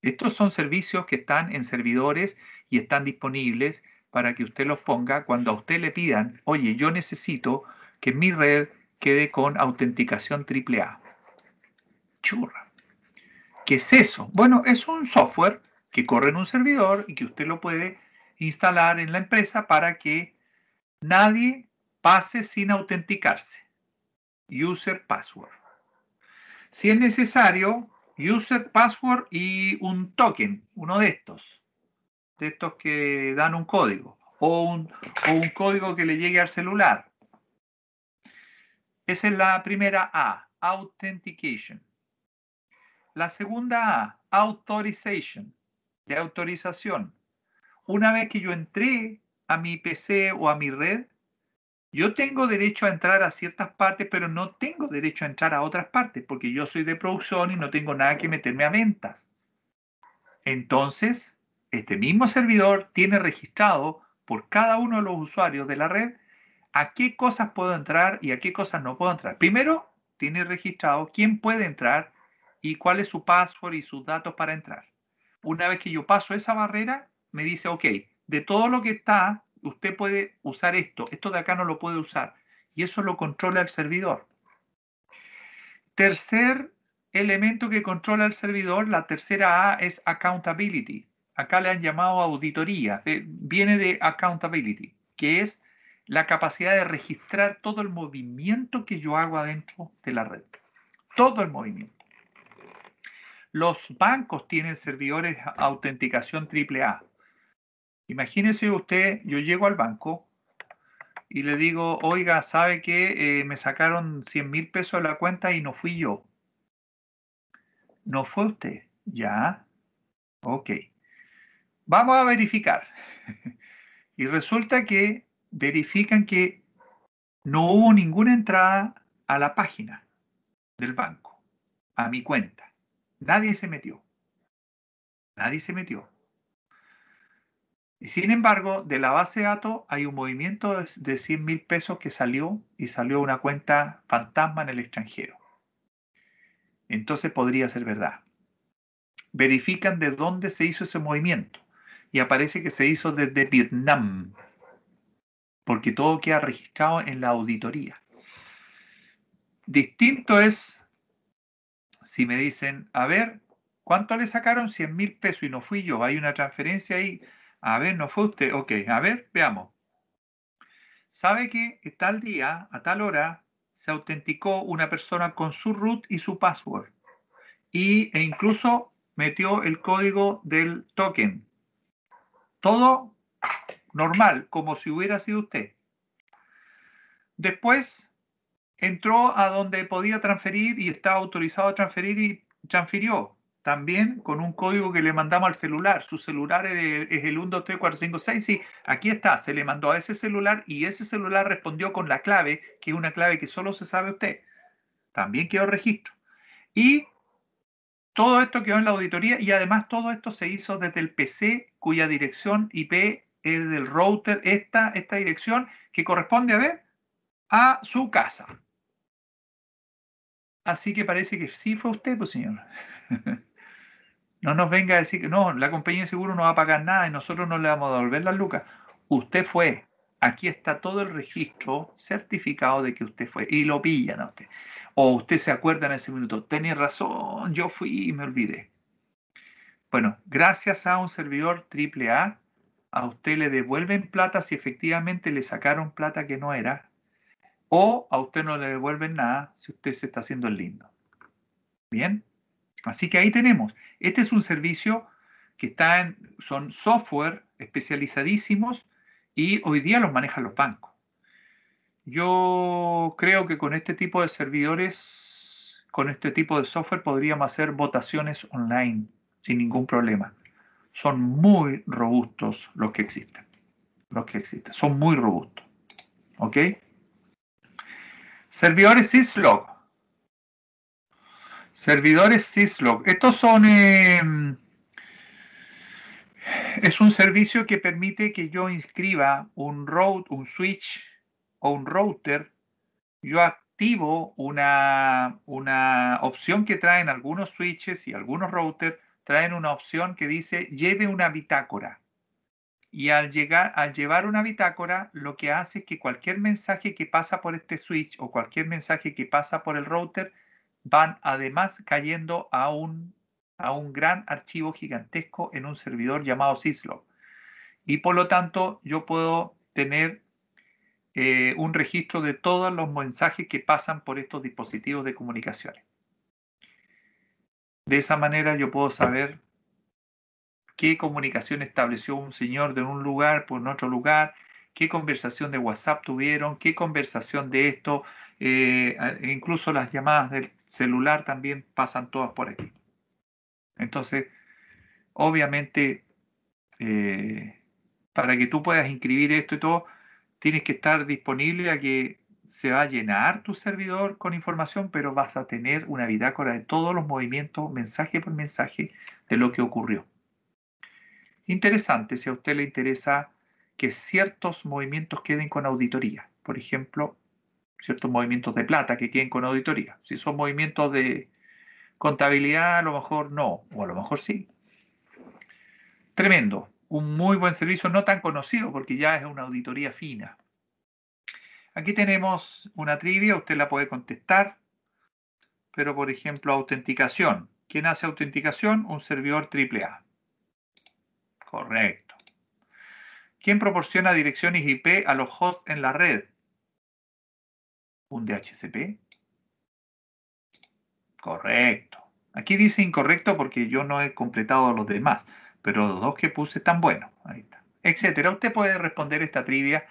Estos son servicios que están en servidores y están disponibles para que usted los ponga cuando a usted le pidan, oye, yo necesito que mi red quede con autenticación AAA. Churra. ¿Qué es eso? Bueno, es un software que corre en un servidor y que usted lo puede instalar en la empresa para que nadie pase sin autenticarse. User password. Si es necesario, user, password y un token, uno de estos, de estos que dan un código o un, código que le llegue al celular. Esa es la primera A, authentication. La segunda A, authorization, de autorización. Una vez que yo entré a mi PC o a mi red, yo tengo derecho a entrar a ciertas partes, pero no tengo derecho a entrar a otras partes, porque yo soy de producción y no tengo nada que meterme a ventas. Entonces, este mismo servidor tiene registrado por cada uno de los usuarios de la red a qué cosas puedo entrar y a qué cosas no puedo entrar. Primero, tiene registrado quién puede entrar y cuál es su password y sus datos para entrar. Una vez que yo paso esa barrera, me dice, ok, de todo lo que está usted puede usar esto, esto de acá no lo puede usar. Y eso lo controla el servidor. Tercer elemento que controla el servidor, la tercera A es accountability. Acá le han llamado auditoría, eh, viene de accountability, que es la capacidad de registrar todo el movimiento que yo hago adentro de la red. Todo el movimiento. Los bancos tienen servidores autenticación A. Imagínese usted, yo llego al banco y le digo, oiga, ¿sabe que eh, me sacaron 100 mil pesos de la cuenta y no fui yo? No fue usted, ya. Ok. Vamos a verificar. y resulta que verifican que no hubo ninguna entrada a la página del banco, a mi cuenta. Nadie se metió. Nadie se metió. Y Sin embargo, de la base de datos hay un movimiento de 100 mil pesos que salió y salió una cuenta fantasma en el extranjero. Entonces podría ser verdad. Verifican de dónde se hizo ese movimiento y aparece que se hizo desde Vietnam, porque todo queda registrado en la auditoría. Distinto es si me dicen, a ver, ¿cuánto le sacaron? 100 mil pesos y no fui yo, hay una transferencia ahí a ver, ¿no fue usted? Ok, a ver, veamos. Sabe que tal día, a tal hora, se autenticó una persona con su root y su password. Y, e incluso metió el código del token. Todo normal, como si hubiera sido usted. Después entró a donde podía transferir y estaba autorizado a transferir y transfirió también con un código que le mandamos al celular. Su celular es el 123456. Sí, aquí está, se le mandó a ese celular y ese celular respondió con la clave, que es una clave que solo se sabe usted. También quedó registro. Y todo esto quedó en la auditoría y además todo esto se hizo desde el PC cuya dirección IP es del router, esta, esta dirección que corresponde a ver a su casa. Así que parece que sí fue usted, pues señor. No nos venga a decir que no, la compañía de seguro no va a pagar nada y nosotros no le vamos a devolver las lucas. Usted fue. Aquí está todo el registro certificado de que usted fue y lo pillan a usted. O usted se acuerda en ese minuto, tenía razón, yo fui y me olvidé. Bueno, gracias a un servidor AAA, a usted le devuelven plata si efectivamente le sacaron plata que no era, o a usted no le devuelven nada si usted se está haciendo el lindo. Bien. Así que ahí tenemos. Este es un servicio que está en, son software especializadísimos y hoy día los manejan los bancos. Yo creo que con este tipo de servidores, con este tipo de software podríamos hacer votaciones online sin ningún problema. Son muy robustos los que existen. Los que existen. Son muy robustos. ¿Ok? Servidores Syslog. Servidores Syslog. Estos son... Em, es un servicio que permite que yo inscriba un route, un switch o un router. Yo activo una, opción que traen algunos switches y algunos routers. Traen una opción que dice lleve una bitácora. Y al, llegar, al llevar una bitácora, lo que hace es que cualquier mensaje que pasa por este switch o cualquier mensaje que pasa por el router van además cayendo a un, a un gran archivo gigantesco en un servidor llamado Syslog. Y por lo tanto, yo puedo tener eh, un registro de todos los mensajes que pasan por estos dispositivos de comunicaciones. De esa manera yo puedo saber qué comunicación estableció un señor de un lugar por otro lugar, qué conversación de WhatsApp tuvieron, qué conversación de esto, eh, incluso las llamadas del celular también pasan todas por aquí. Entonces, obviamente, eh, para que tú puedas inscribir esto y todo, tienes que estar disponible a que se va a llenar tu servidor con información, pero vas a tener una bitácora de todos los movimientos, mensaje por mensaje, de lo que ocurrió. Interesante, si a usted le interesa que ciertos movimientos queden con auditoría. Por ejemplo, ciertos movimientos de plata que tienen con auditoría. Si son movimientos de contabilidad, a lo mejor no, o a lo mejor sí. Tremendo, un muy buen servicio, no tan conocido porque ya es una auditoría fina. Aquí tenemos una trivia, usted la puede contestar, pero por ejemplo, autenticación. ¿Quién hace autenticación? Un servidor AAA. Correcto. ¿Quién proporciona direcciones IP a los hosts en la red? un DHCP? Correcto. Aquí dice incorrecto porque yo no he completado los demás, pero los dos que puse están buenos. Ahí está. Etcétera. Usted puede responder esta trivia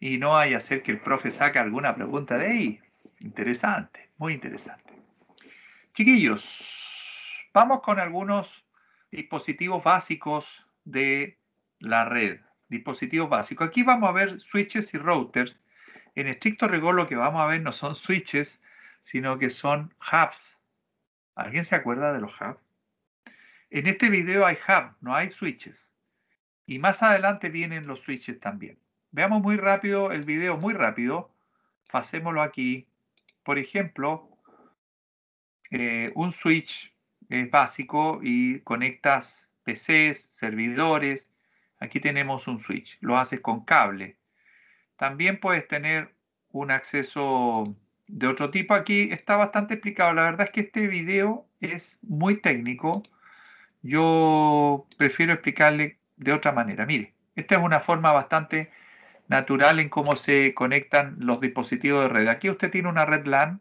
y no hay hacer que el profe saque alguna pregunta de ahí. Interesante, muy interesante. Chiquillos, vamos con algunos dispositivos básicos de la red. Dispositivos básicos. Aquí vamos a ver switches y routers en estricto rigor lo que vamos a ver no son switches, sino que son hubs. ¿Alguien se acuerda de los hubs? En este video hay hubs, no hay switches. Y más adelante vienen los switches también. Veamos muy rápido el video, muy rápido. Facémoslo aquí. Por ejemplo, eh, un switch es básico y conectas PCs, servidores. Aquí tenemos un switch. Lo haces con cable. También puedes tener un acceso de otro tipo. Aquí está bastante explicado. La verdad es que este video es muy técnico. Yo prefiero explicarle de otra manera. Mire, esta es una forma bastante natural en cómo se conectan los dispositivos de red. Aquí usted tiene una red LAN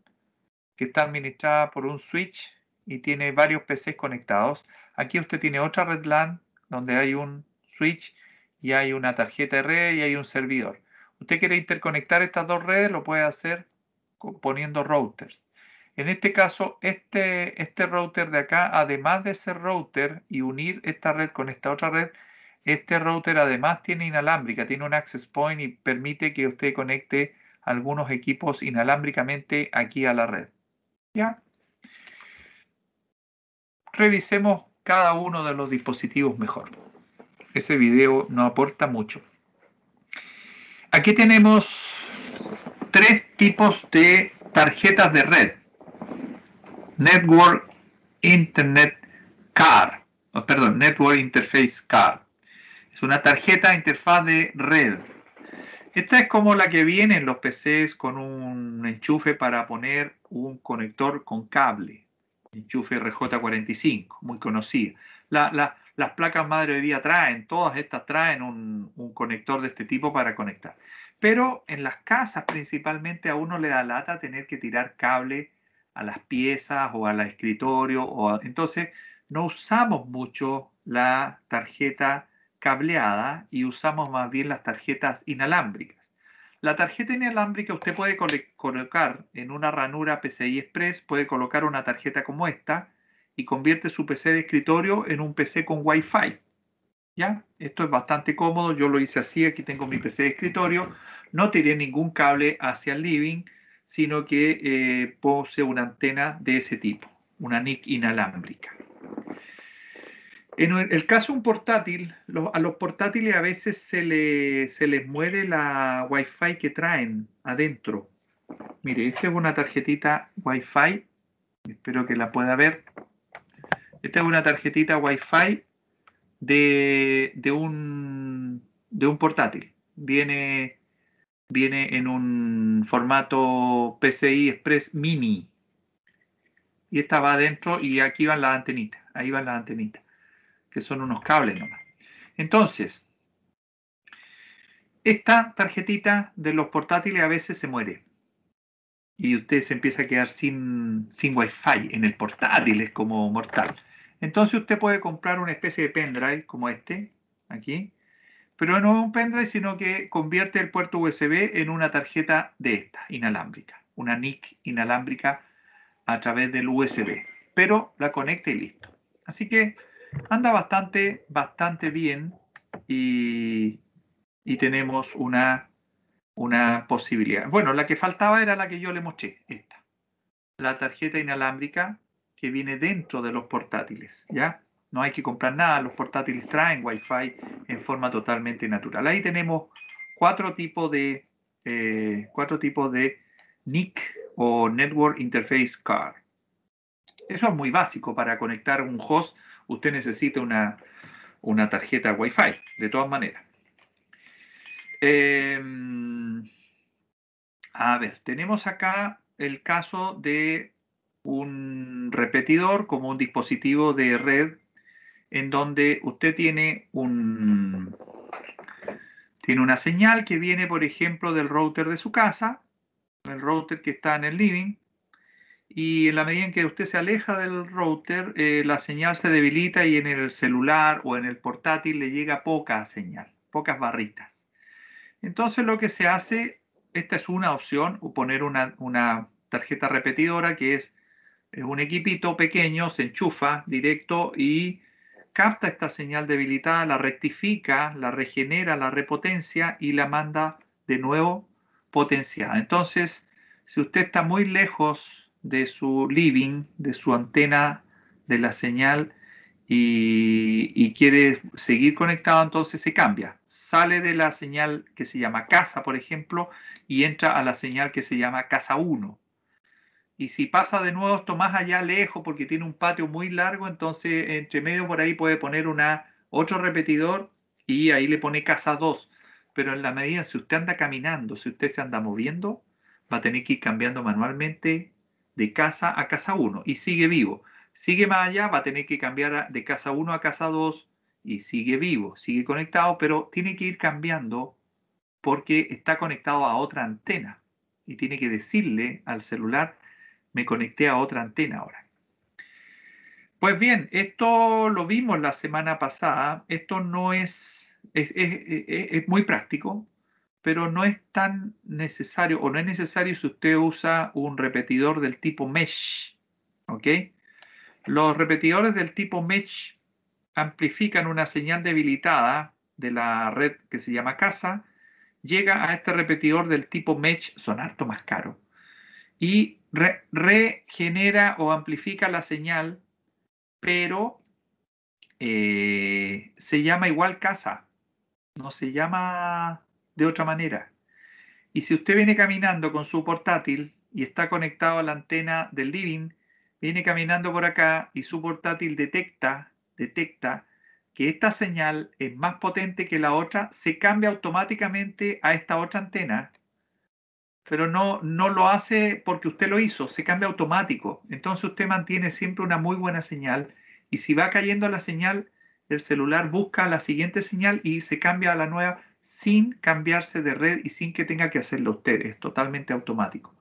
que está administrada por un switch y tiene varios PCs conectados. Aquí usted tiene otra red LAN donde hay un switch y hay una tarjeta de red y hay un servidor. Usted quiere interconectar estas dos redes, lo puede hacer poniendo routers. En este caso, este, este router de acá, además de ser router y unir esta red con esta otra red, este router además tiene inalámbrica, tiene un access point y permite que usted conecte algunos equipos inalámbricamente aquí a la red. ¿Ya? Revisemos cada uno de los dispositivos mejor. Ese video no aporta mucho aquí tenemos tres tipos de tarjetas de red. Network Internet Card, perdón, Network Interface Car. Es una tarjeta de interfaz de red. Esta es como la que viene los PCs con un enchufe para poner un conector con cable. Enchufe RJ45, muy conocida. La, la, las placas madre hoy día traen, todas estas traen un, conector de este tipo para conectar. Pero en las casas principalmente a uno le da lata tener que tirar cable a las piezas o al escritorio. O Entonces no usamos mucho la tarjeta cableada y usamos más bien las tarjetas inalámbricas. La tarjeta inalámbrica usted puede colocar en una ranura PCI Express, puede colocar una tarjeta como esta y convierte su PC de escritorio en un PC con Wi-Fi. ¿Ya? Esto es bastante cómodo, yo lo hice así, aquí tengo mi PC de escritorio, no tiré ningún cable hacia el living, sino que eh, posee una antena de ese tipo, una NIC inalámbrica. En el caso de un portátil, a los portátiles a veces se, se les muere la Wi-Fi que traen adentro. Mire, esta es una tarjetita Wi-Fi, espero que la pueda ver. Esta es una tarjetita Wi-Fi de, de, un, de un portátil. Viene, viene en un formato PCI Express Mini. Y esta va adentro y aquí van las antenitas. Ahí van las antenitas, que son unos cables nomás. Entonces, esta tarjetita de los portátiles a veces se muere. Y usted se empieza a quedar sin, sin wifi en el portátil, es como mortal. Entonces usted puede comprar una especie de pendrive como este, aquí, pero no es un pendrive, sino que convierte el puerto USB en una tarjeta de esta, inalámbrica, una NIC inalámbrica a través del USB, pero la conecta y listo. Así que anda bastante, bastante bien y, y tenemos una, una posibilidad. Bueno, la que faltaba era la que yo le mostré, esta. La tarjeta inalámbrica que viene dentro de los portátiles, ¿ya? No hay que comprar nada, los portátiles traen Wi-Fi en forma totalmente natural. Ahí tenemos cuatro tipos de, eh, cuatro tipos de NIC o Network Interface Card. Eso es muy básico para conectar un host. Usted necesita una, una tarjeta Wi-Fi, de todas maneras. Em, a ver, tenemos acá el caso de un repetidor como un dispositivo de red en donde usted tiene un tiene una señal que viene, por ejemplo, del router de su casa, el router que está en el living, y en la medida en que usted se aleja del router, eh, la señal se debilita y en el celular o en el portátil le llega poca señal, pocas barritas. Entonces lo que se hace, esta es una opción, poner una tarjeta repetidora que es es un equipito pequeño, se enchufa directo y capta esta señal debilitada, la rectifica, la regenera, la repotencia y la manda de nuevo potenciada. Entonces, si usted está muy lejos de su living, de su antena de la señal y, y, quiere seguir conectado, entonces se cambia. Sale de la señal que se llama casa, por ejemplo, y entra a la señal que se llama casa 1. Y si pasa de nuevo esto más allá lejos porque tiene un patio muy largo, entonces entre medio por ahí puede poner una, otro repetidor y ahí le pone casa 2. Pero en la medida, si usted anda caminando, si usted se anda moviendo, va a tener que ir cambiando manualmente de casa a casa 1 y sigue vivo. Sigue más allá, va a tener que cambiar de casa 1 a casa 2 y sigue vivo, sigue conectado, pero tiene que ir cambiando porque está conectado a otra antena y tiene que decirle al celular, me conecté a otra antena ahora. Pues bien, esto lo vimos la semana pasada. Esto no es, es, muy práctico, pero no es tan necesario o no es necesario si usted usa un repetidor del tipo mesh. ¿Ok? Los repetidores del tipo mesh amplifican una señal debilitada de la red que se llama casa, llega a este repetidor del tipo mesh, son harto más caro, y regenera o amplifica la señal, pero eh, se llama igual casa, no se llama de otra manera. Y si usted viene caminando con su portátil y está conectado a la antena del living, viene caminando por acá y su portátil detecta, detecta que esta señal es más potente que la otra, se cambia automáticamente a esta otra antena pero no, no lo hace porque usted lo hizo, se cambia automático. Entonces usted mantiene siempre una muy buena señal y si va cayendo la señal, el celular busca la siguiente señal y se cambia a la nueva sin cambiarse de red y sin que tenga que hacerlo usted. Es totalmente automático.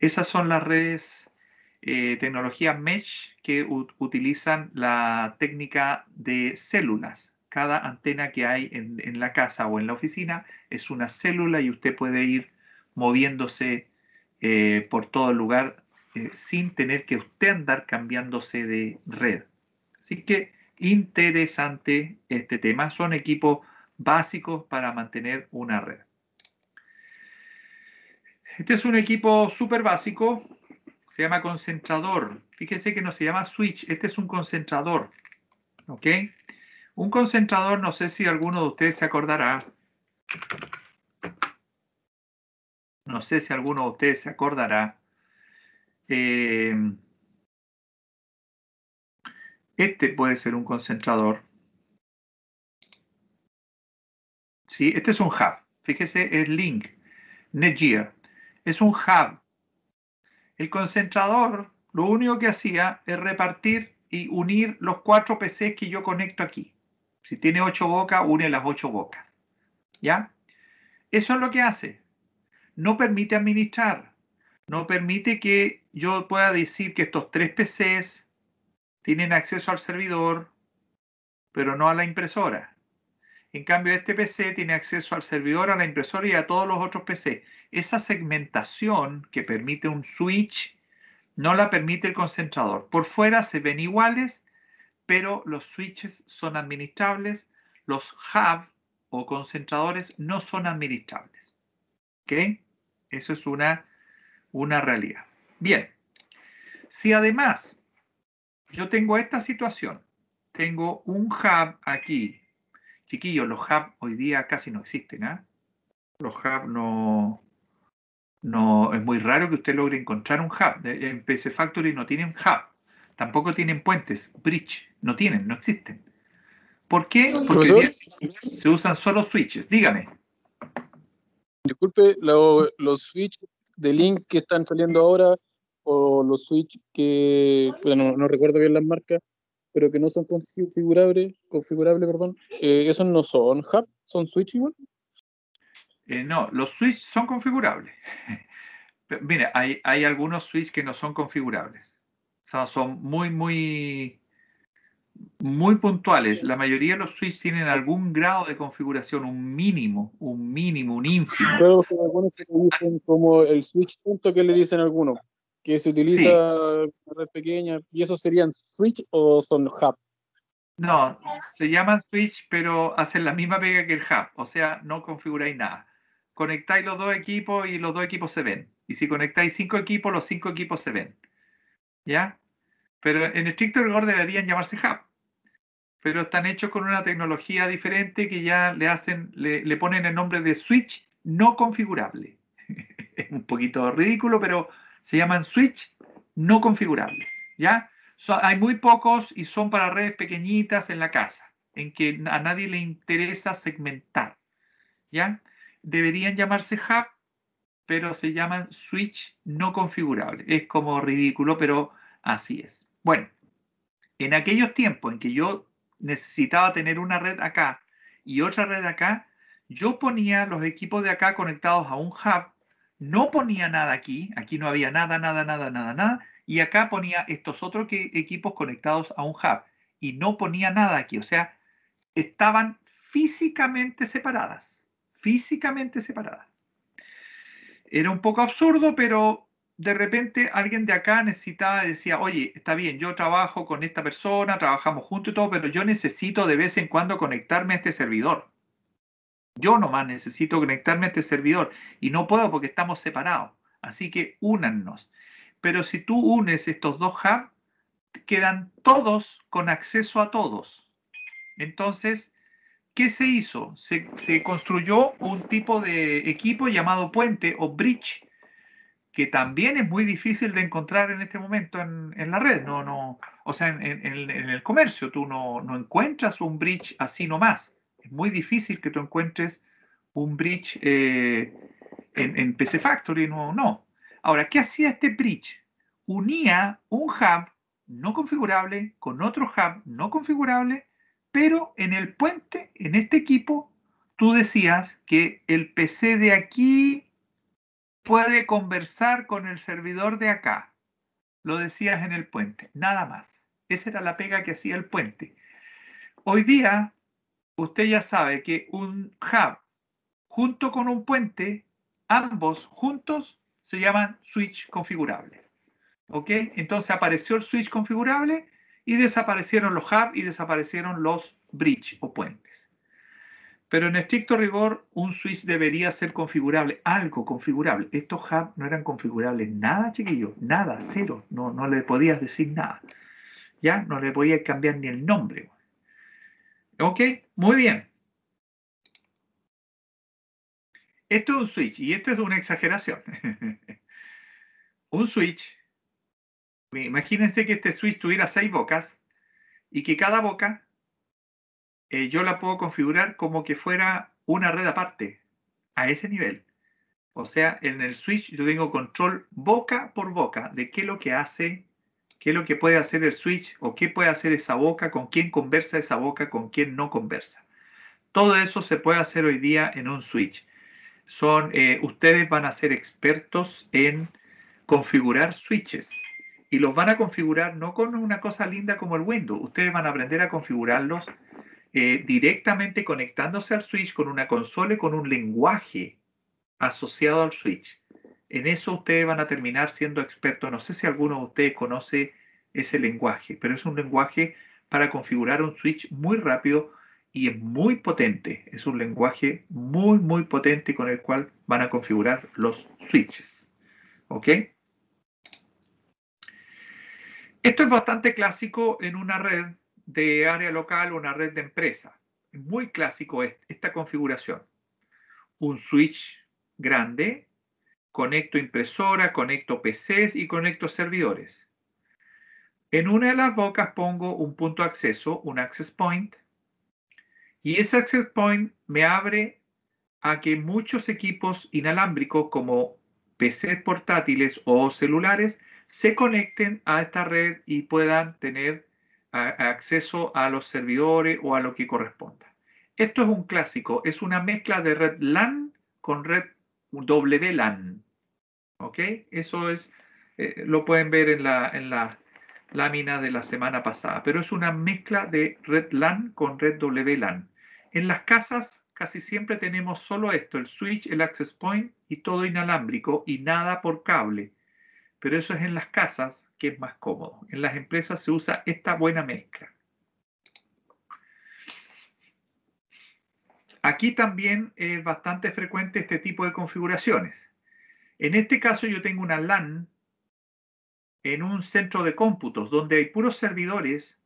Esas son las redes, eh, tecnología mesh, que utilizan la técnica de células. Cada antena que hay en la casa o en la oficina es una célula y usted puede ir moviéndose eh, por todo el lugar eh, sin tener que usted andar cambiándose de red. Así que interesante este tema. Son equipos básicos para mantener una red. Este es un equipo súper básico, se llama concentrador. Fíjese que no se llama switch, este es un concentrador. ¿Ok? Un concentrador, no sé si alguno de ustedes se acordará, no sé si alguno de ustedes se acordará, em, este puede ser un concentrador. ¿Sí? Este es un hub. Fíjese, es Link, Netgear. Es un hub. El concentrador lo único que hacía es repartir y unir los cuatro PCs que yo conecto aquí. Si tiene ocho bocas, une las ocho bocas. ¿Ya? Eso es lo que hace no permite administrar, no permite que yo pueda decir que estos tres PCs tienen acceso al servidor, pero no a la impresora. En cambio, este PC tiene acceso al servidor, a la impresora y a todos los otros PC. Esa segmentación que permite un switch no la permite el concentrador. Por fuera se ven iguales, pero los switches son administrables, los hub o concentradores no son administrables. ¿Okay? Eso es una, una realidad. Bien, si además yo tengo esta situación, tengo un hub aquí, chiquillos, los hubs hoy día casi no existen, ¿ah? Los hubs no, no, es muy raro que usted logre encontrar un hub. En PC Factory no tienen hub, tampoco tienen puentes, bridge, no tienen, no existen. ¿Por qué? Porque se usan solo switches. Dígame disculpe, los switches de Link que están saliendo ahora, o los switch que, no, recuerdo bien las marcas, pero que no son configurables, perdón, eh, esos no son hub, son switch igual. Eh, no, los switch son configurables. Mire, hay, algunos switch que no son configurables. O sea, son muy, muy muy puntuales. La mayoría de los switches tienen algún grado de configuración, un mínimo, un mínimo, un ínfimo. como el switch punto que le dicen algunos, que se utiliza red pequeña, ¿y esos serían switch o son hub? No, se llaman switch, pero hacen la misma pega que el hub, o sea, no configuráis nada. Conectáis los dos equipos y los dos equipos se ven. Y si conectáis cinco equipos, los cinco equipos se ven. ¿Ya? Pero en estricto rigor deberían llamarse hub. Pero están hechos con una tecnología diferente que ya le hacen, le, ponen el nombre de switch no configurable. es un poquito ridículo, pero se llaman switch no configurables. ¿Ya? hay muy pocos y son para redes pequeñitas en la casa, en que a nadie le interesa segmentar. ¿Ya? Deberían llamarse hub, pero se llaman switch no configurable. Es como ridículo, pero así es. Bueno, en aquellos tiempos en que yo necesitaba tener una red acá y otra red acá, yo ponía los equipos de acá conectados a un hub, no ponía nada aquí, aquí no había nada, nada, nada, nada, nada, y acá ponía estos otros equipos conectados a un hub y no ponía nada aquí, o sea, estaban físicamente separadas, físicamente separadas. Era un poco absurdo, pero de repente alguien de acá necesitaba, decía, oye, está bien, yo trabajo con esta persona, trabajamos juntos y todo, pero yo necesito de vez en cuando conectarme a este servidor. Yo nomás necesito conectarme a este servidor y no puedo porque estamos separados. Así que únannos. Pero si tú unes estos dos hubs, quedan todos con acceso a todos. Entonces, ¿qué se hizo? Se, se construyó un tipo de equipo llamado puente o bridge que también es muy difícil de encontrar en este momento en, en la red, no, no, o sea, en, en el comercio, tú no, no, encuentras un bridge así nomás. Es muy difícil que tú encuentres un bridge eh, en, PC Factory, no, no. Ahora, ¿qué hacía este bridge? Unía un hub no configurable con otro hub no configurable, pero en el puente, en este equipo, tú decías que el PC de aquí puede conversar con el servidor de acá. Lo decías en el puente, nada más. Esa era la pega que hacía el puente. Hoy día, usted ya sabe que un hub junto con un puente, ambos juntos, se llaman switch configurable. ¿Ok? Entonces apareció el switch configurable y desaparecieron los hubs y desaparecieron los bridge o puentes. Pero en estricto rigor, un switch debería ser configurable, algo configurable. Estos hubs no eran configurables, nada, chiquillos, nada, cero. No, no le podías decir nada. Ya, no le podías cambiar ni el nombre. Ok, muy bien. Esto es un switch y esto es una exageración. un switch. Imagínense que este switch tuviera seis bocas y que cada boca eh, yo la puedo configurar como que fuera una red aparte, a ese nivel. O sea, en el switch yo tengo control boca por boca de qué es lo que hace, qué es lo que puede hacer el switch o qué puede hacer esa boca, con quién conversa esa boca, con quién no conversa. Todo eso se puede hacer hoy día en un switch. Son, eh, ustedes van a ser expertos en configurar switches y los van a configurar no con una cosa linda como el Windows. Ustedes van a aprender a configurarlos eh, directamente conectándose al switch con una consola con un lenguaje asociado al switch. En eso ustedes van a terminar siendo expertos. No sé si alguno de ustedes conoce ese lenguaje, pero es un lenguaje para configurar un switch muy rápido y es muy potente. Es un lenguaje muy, muy potente con el cual van a configurar los switches. ¿Ok? Esto es bastante clásico en una red de área local o una red de empresa. muy clásico esta configuración. Un switch grande, conecto impresora, conecto PCs y conecto servidores. En una de las bocas pongo un punto de acceso, un access point, y ese access point me abre a que muchos equipos inalámbricos como PCs portátiles o celulares se conecten a esta red y puedan tener acceso a los servidores o a lo que corresponda. Esto es un clásico, es una mezcla de red LAN con red WLAN. ¿Ok? Eso es, eh, lo pueden ver en la, en la lámina de la semana pasada, pero es una mezcla de red LAN con red WLAN. En las casas casi siempre tenemos solo esto, el switch, el access point y todo inalámbrico y nada por cable. Pero eso es en las casas es más cómodo. En las empresas se usa esta buena mezcla. Aquí también es bastante frecuente este tipo de configuraciones. En este caso yo tengo una LAN en un centro de cómputos donde hay puros servidores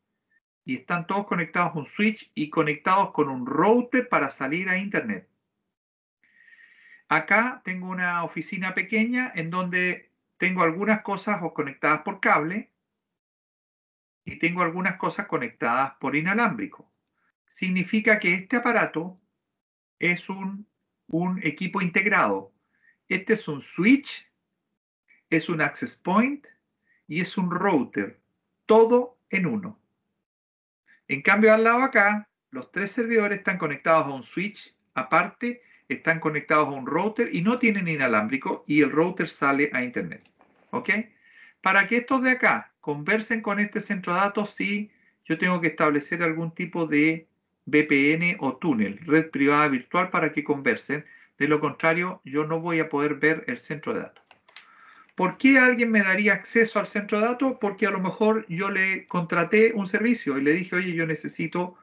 y están todos conectados a un switch y conectados con un router para salir a internet. Acá tengo una oficina pequeña en donde tengo algunas cosas conectadas por cable y tengo algunas cosas conectadas por inalámbrico. Significa que este aparato es un, un equipo integrado. Este es un switch, es un access point y es un router, todo en uno. En cambio, al lado acá, los tres servidores están conectados a un switch aparte están conectados a un router y no tienen inalámbrico y el router sale a Internet. ¿Ok? Para que estos de acá conversen con este centro de datos, sí, yo tengo que establecer algún tipo de VPN o túnel, red privada virtual para que conversen. De lo contrario, yo no voy a poder ver el centro de datos. ¿Por qué alguien me daría acceso al centro de datos? Porque a lo mejor yo le contraté un servicio y le dije, oye, yo necesito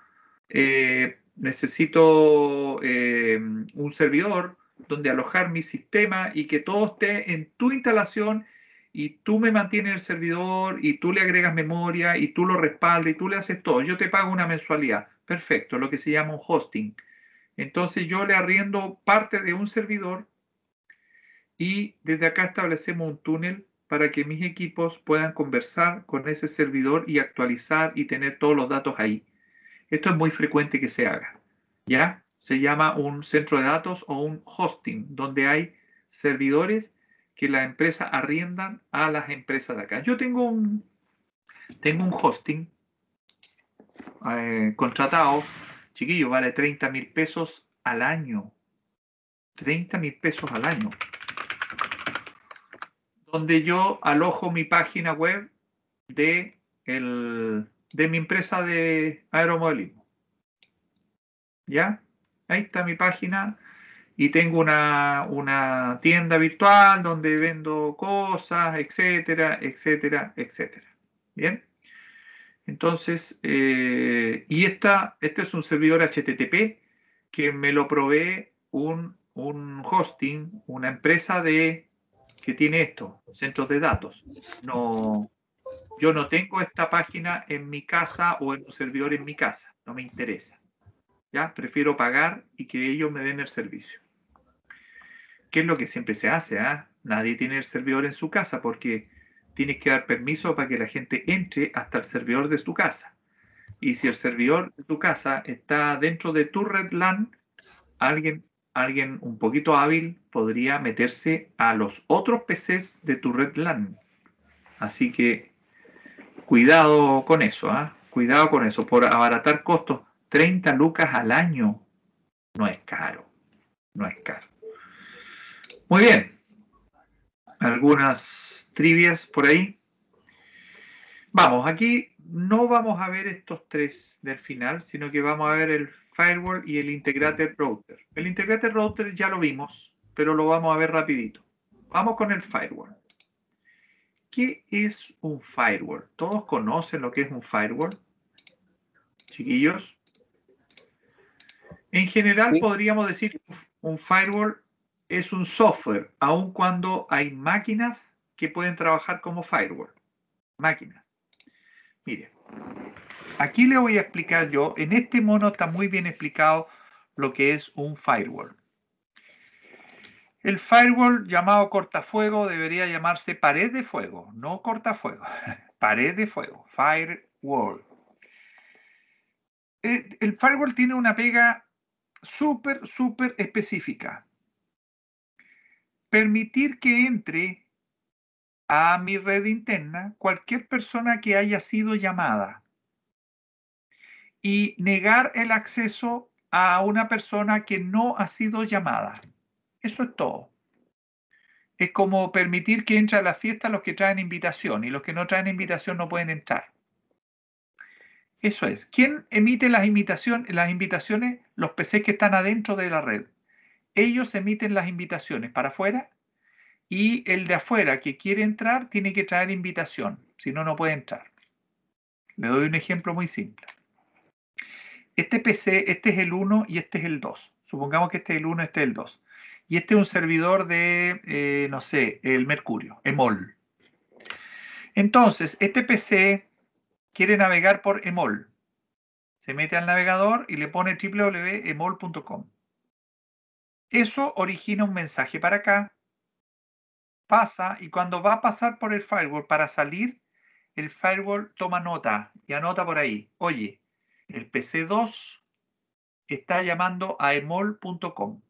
eh, necesito eh, un servidor donde alojar mi sistema y que todo esté en tu instalación y tú me mantienes el servidor y tú le agregas memoria y tú lo respaldas y tú le haces todo. Yo te pago una mensualidad. Perfecto, lo que se llama un hosting. Entonces yo le arriendo parte de un servidor y desde acá establecemos un túnel para que mis equipos puedan conversar con ese servidor y actualizar y tener todos los datos ahí. Esto es muy frecuente que se haga. ¿Ya? Se llama un centro de datos o un hosting, donde hay servidores que la empresa arriendan a las empresas de acá. Yo tengo un, tengo un hosting eh, contratado, chiquillo, vale 30 mil pesos al año. 30 mil pesos al año. Donde yo alojo mi página web de el, de mi empresa de aeromodelismo. ¿Ya? Ahí está mi página y tengo una, una tienda virtual donde vendo cosas, etcétera, etcétera, etcétera. ¿Bien? Entonces, eh, y esta, este es un servidor HTTP que me lo provee un, un, hosting, una empresa de que tiene esto, centros de datos. No, yo no tengo esta página en mi casa o en un servidor en mi casa, no me interesa. ¿Ya? Prefiero pagar y que ellos me den el servicio. ¿Qué es lo que siempre se hace? Ah? Nadie tiene el servidor en su casa porque tienes que dar permiso para que la gente entre hasta el servidor de tu casa. Y si el servidor de tu casa está dentro de tu red LAN, alguien, alguien un poquito hábil podría meterse a los otros PCs de tu red LAN. Así que cuidado con eso, ¿ah? cuidado con eso. Por abaratar costos, 30 lucas al año no es caro, no es caro. Muy bien, algunas trivias por ahí. Vamos, aquí no vamos a ver estos tres del final, sino que vamos a ver el firewall y el integrated router. El integrated router ya lo vimos, pero lo vamos a ver rapidito. Vamos con el firewall. ¿Qué es un firewall? ¿Todos conocen lo que es un firewall? Chiquillos. En general podríamos decir que un firewall es un software, aun cuando hay máquinas que pueden trabajar como firewall. Máquinas. Mire, aquí le voy a explicar yo, en este mono está muy bien explicado lo que es un firewall. El firewall llamado cortafuego debería llamarse pared de fuego, no cortafuego. pared de fuego, firewall. Eh, el firewall tiene una pega súper, súper específica. Permitir que entre a mi red interna cualquier persona que haya sido llamada y negar el acceso a una persona que no ha sido llamada. Eso es todo. Es como permitir que entren a la fiesta los que traen invitación y los que no traen invitación no pueden entrar. Eso es. ¿Quién emite las, invitaciones? Los PCs que están adentro de la red. Ellos emiten las invitaciones para afuera y el de afuera que quiere entrar tiene que traer invitación, si no, no puede entrar. Le doy un ejemplo muy simple. Este PC, este es el 1 y este es el 2. Supongamos que este es el 1, este es el 2 y este es un servidor de, eh, no sé, el Mercurio, EMOL. Entonces, este PC quiere navegar por EMOL. Se mete al navegador y le pone www.emol.com. Eso origina un mensaje para acá, pasa y cuando va a pasar por el firewall para salir, el firewall toma nota y anota por ahí. Oye, el PC2 está llamando a emol.com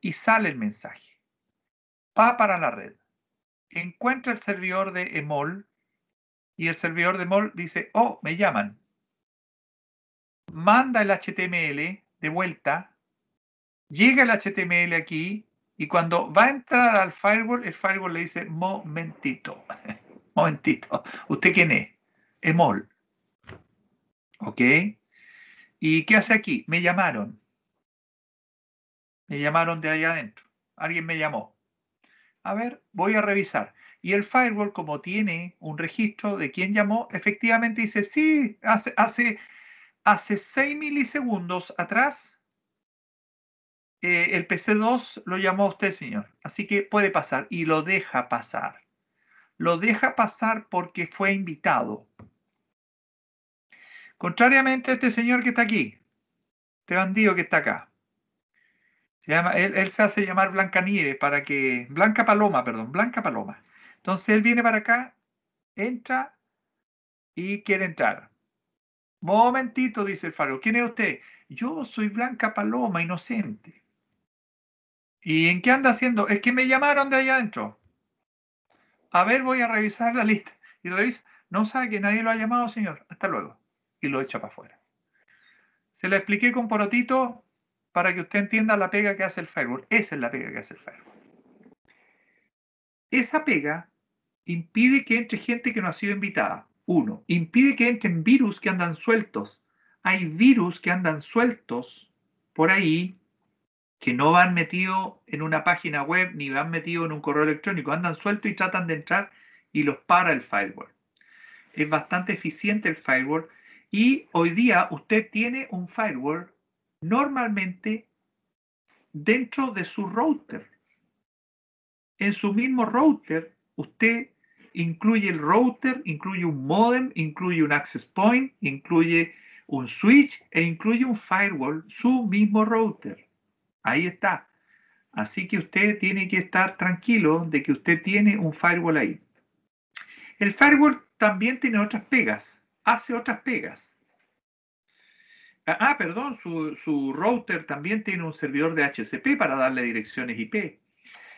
y sale el mensaje. Va para la red. Encuentra el servidor de EMOL y el servidor de EMOL dice, oh, me llaman. Manda el HTML de vuelta. Llega el HTML aquí y cuando va a entrar al firewall, el firewall le dice, momentito, momentito. ¿Usted quién es? EMOL. ¿Ok? ¿Y qué hace aquí? Me llamaron. Me llamaron de ahí adentro. Alguien me llamó. A ver, voy a revisar. Y el firewall, como tiene un registro de quién llamó, efectivamente dice, sí, hace, hace, 6 milisegundos atrás, eh, el PC2 lo llamó a usted, señor. Así que puede pasar y lo deja pasar. Lo deja pasar porque fue invitado. Contrariamente a este señor que está aquí, este bandido que está acá él, se hace llamar Blanca Nieve para que. Blanca Paloma, perdón, Blanca Paloma. Entonces él viene para acá, entra y quiere entrar. Momentito, dice el faro. ¿Quién es usted? Yo soy Blanca Paloma, inocente. ¿Y en qué anda haciendo? Es que me llamaron de allá adentro. A ver, voy a revisar la lista. Y revisa. No sabe que nadie lo ha llamado, señor. Hasta luego. Y lo echa para afuera. Se la expliqué con porotito para que usted entienda la pega que hace el firewall. Esa es la pega que hace el firewall. Esa pega impide que entre gente que no ha sido invitada. Uno, impide que entren virus que andan sueltos. Hay virus que andan sueltos por ahí que no van metido en una página web ni van metido en un correo electrónico. Andan sueltos y tratan de entrar y los para el firewall. Es bastante eficiente el firewall y hoy día usted tiene un firewall normalmente dentro de su router. En su mismo router, usted incluye el router, incluye un modem, incluye un access point, incluye un switch e incluye un firewall, su mismo router. Ahí está. Así que usted tiene que estar tranquilo de que usted tiene un firewall ahí. El firewall también tiene otras pegas, hace otras pegas. Ah, perdón, su, router también tiene un servidor de HCP para darle direcciones IP. Eh,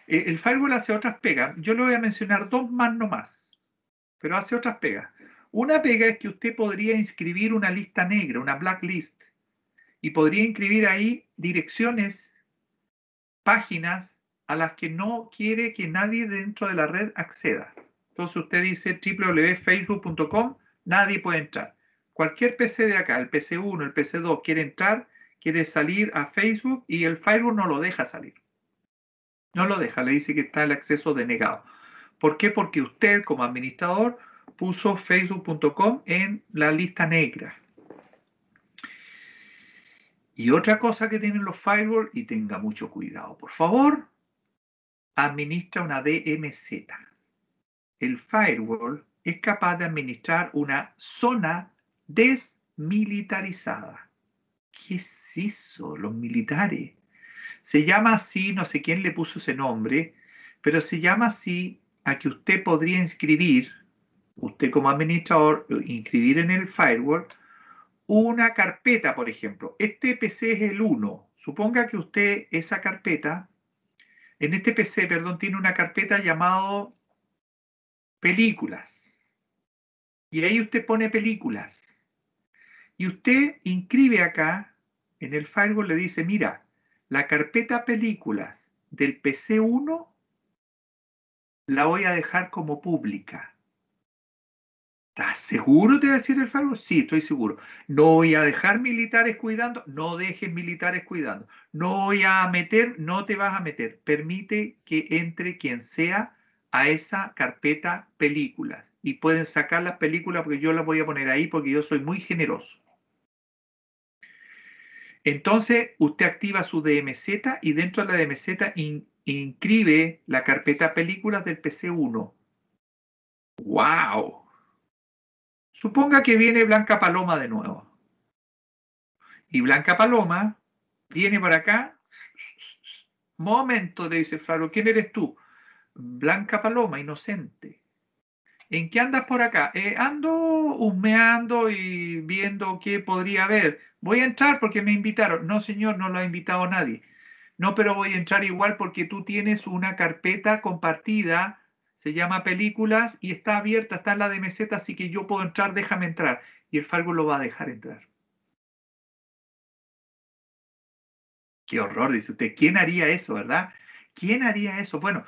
el firewall hace otras pegas. Yo le voy a mencionar dos más más pero hace otras pegas. Una pega es que usted podría inscribir una lista negra, una blacklist, y podría inscribir ahí direcciones, páginas a las que no quiere que nadie dentro de la red acceda. Entonces usted dice www.facebook.com, nadie puede entrar cualquier PC de acá, el PC1, el PC2, quiere entrar, quiere salir a Facebook y el firewall no lo deja salir. No lo deja, le dice que está el acceso denegado. ¿Por qué? Porque usted como administrador puso facebook.com en la lista negra. Y otra cosa que tienen los firewall, y tenga mucho cuidado, por favor, administra una DMZ. El firewall es capaz de administrar una zona desmilitarizada. ¿Qué es eso? Los militares. Se llama así, no sé quién le puso ese nombre, pero se llama así a que usted podría inscribir, usted como administrador, eh, inscribir en el firewall una carpeta, por ejemplo. Este PC es el 1. Suponga que usted esa carpeta, en este PC, perdón, tiene una carpeta llamado películas. Y ahí usted pone películas. Y usted inscribe acá, en el firewall le dice, mira, la carpeta películas del PC1 la voy a dejar como pública. ¿Estás seguro? Te va a decir el firewall. Sí, estoy seguro. No voy a dejar militares cuidando. No dejes militares cuidando. No voy a meter. No te vas a meter. Permite que entre quien sea a esa carpeta películas. Y pueden sacar las películas porque yo las voy a poner ahí porque yo soy muy generoso. Entonces, usted activa su DMZ y dentro de la DMZ inscribe la carpeta películas del PC1. ¡Wow! Suponga que viene Blanca Paloma de nuevo. Y Blanca Paloma viene por acá. Momento, le dice Faro, ¿quién eres tú? Blanca Paloma, inocente. ¿En qué andas por acá? Eh, ando husmeando y viendo qué podría haber. Voy a entrar porque me invitaron. No, señor, no lo ha invitado nadie. No, pero voy a entrar igual porque tú tienes una carpeta compartida, se llama películas y está abierta, está en la de meseta, así que yo puedo entrar, déjame entrar. Y el Fargo lo va a dejar entrar. Qué horror, dice usted. ¿Quién haría eso, verdad? ¿Quién haría eso? Bueno,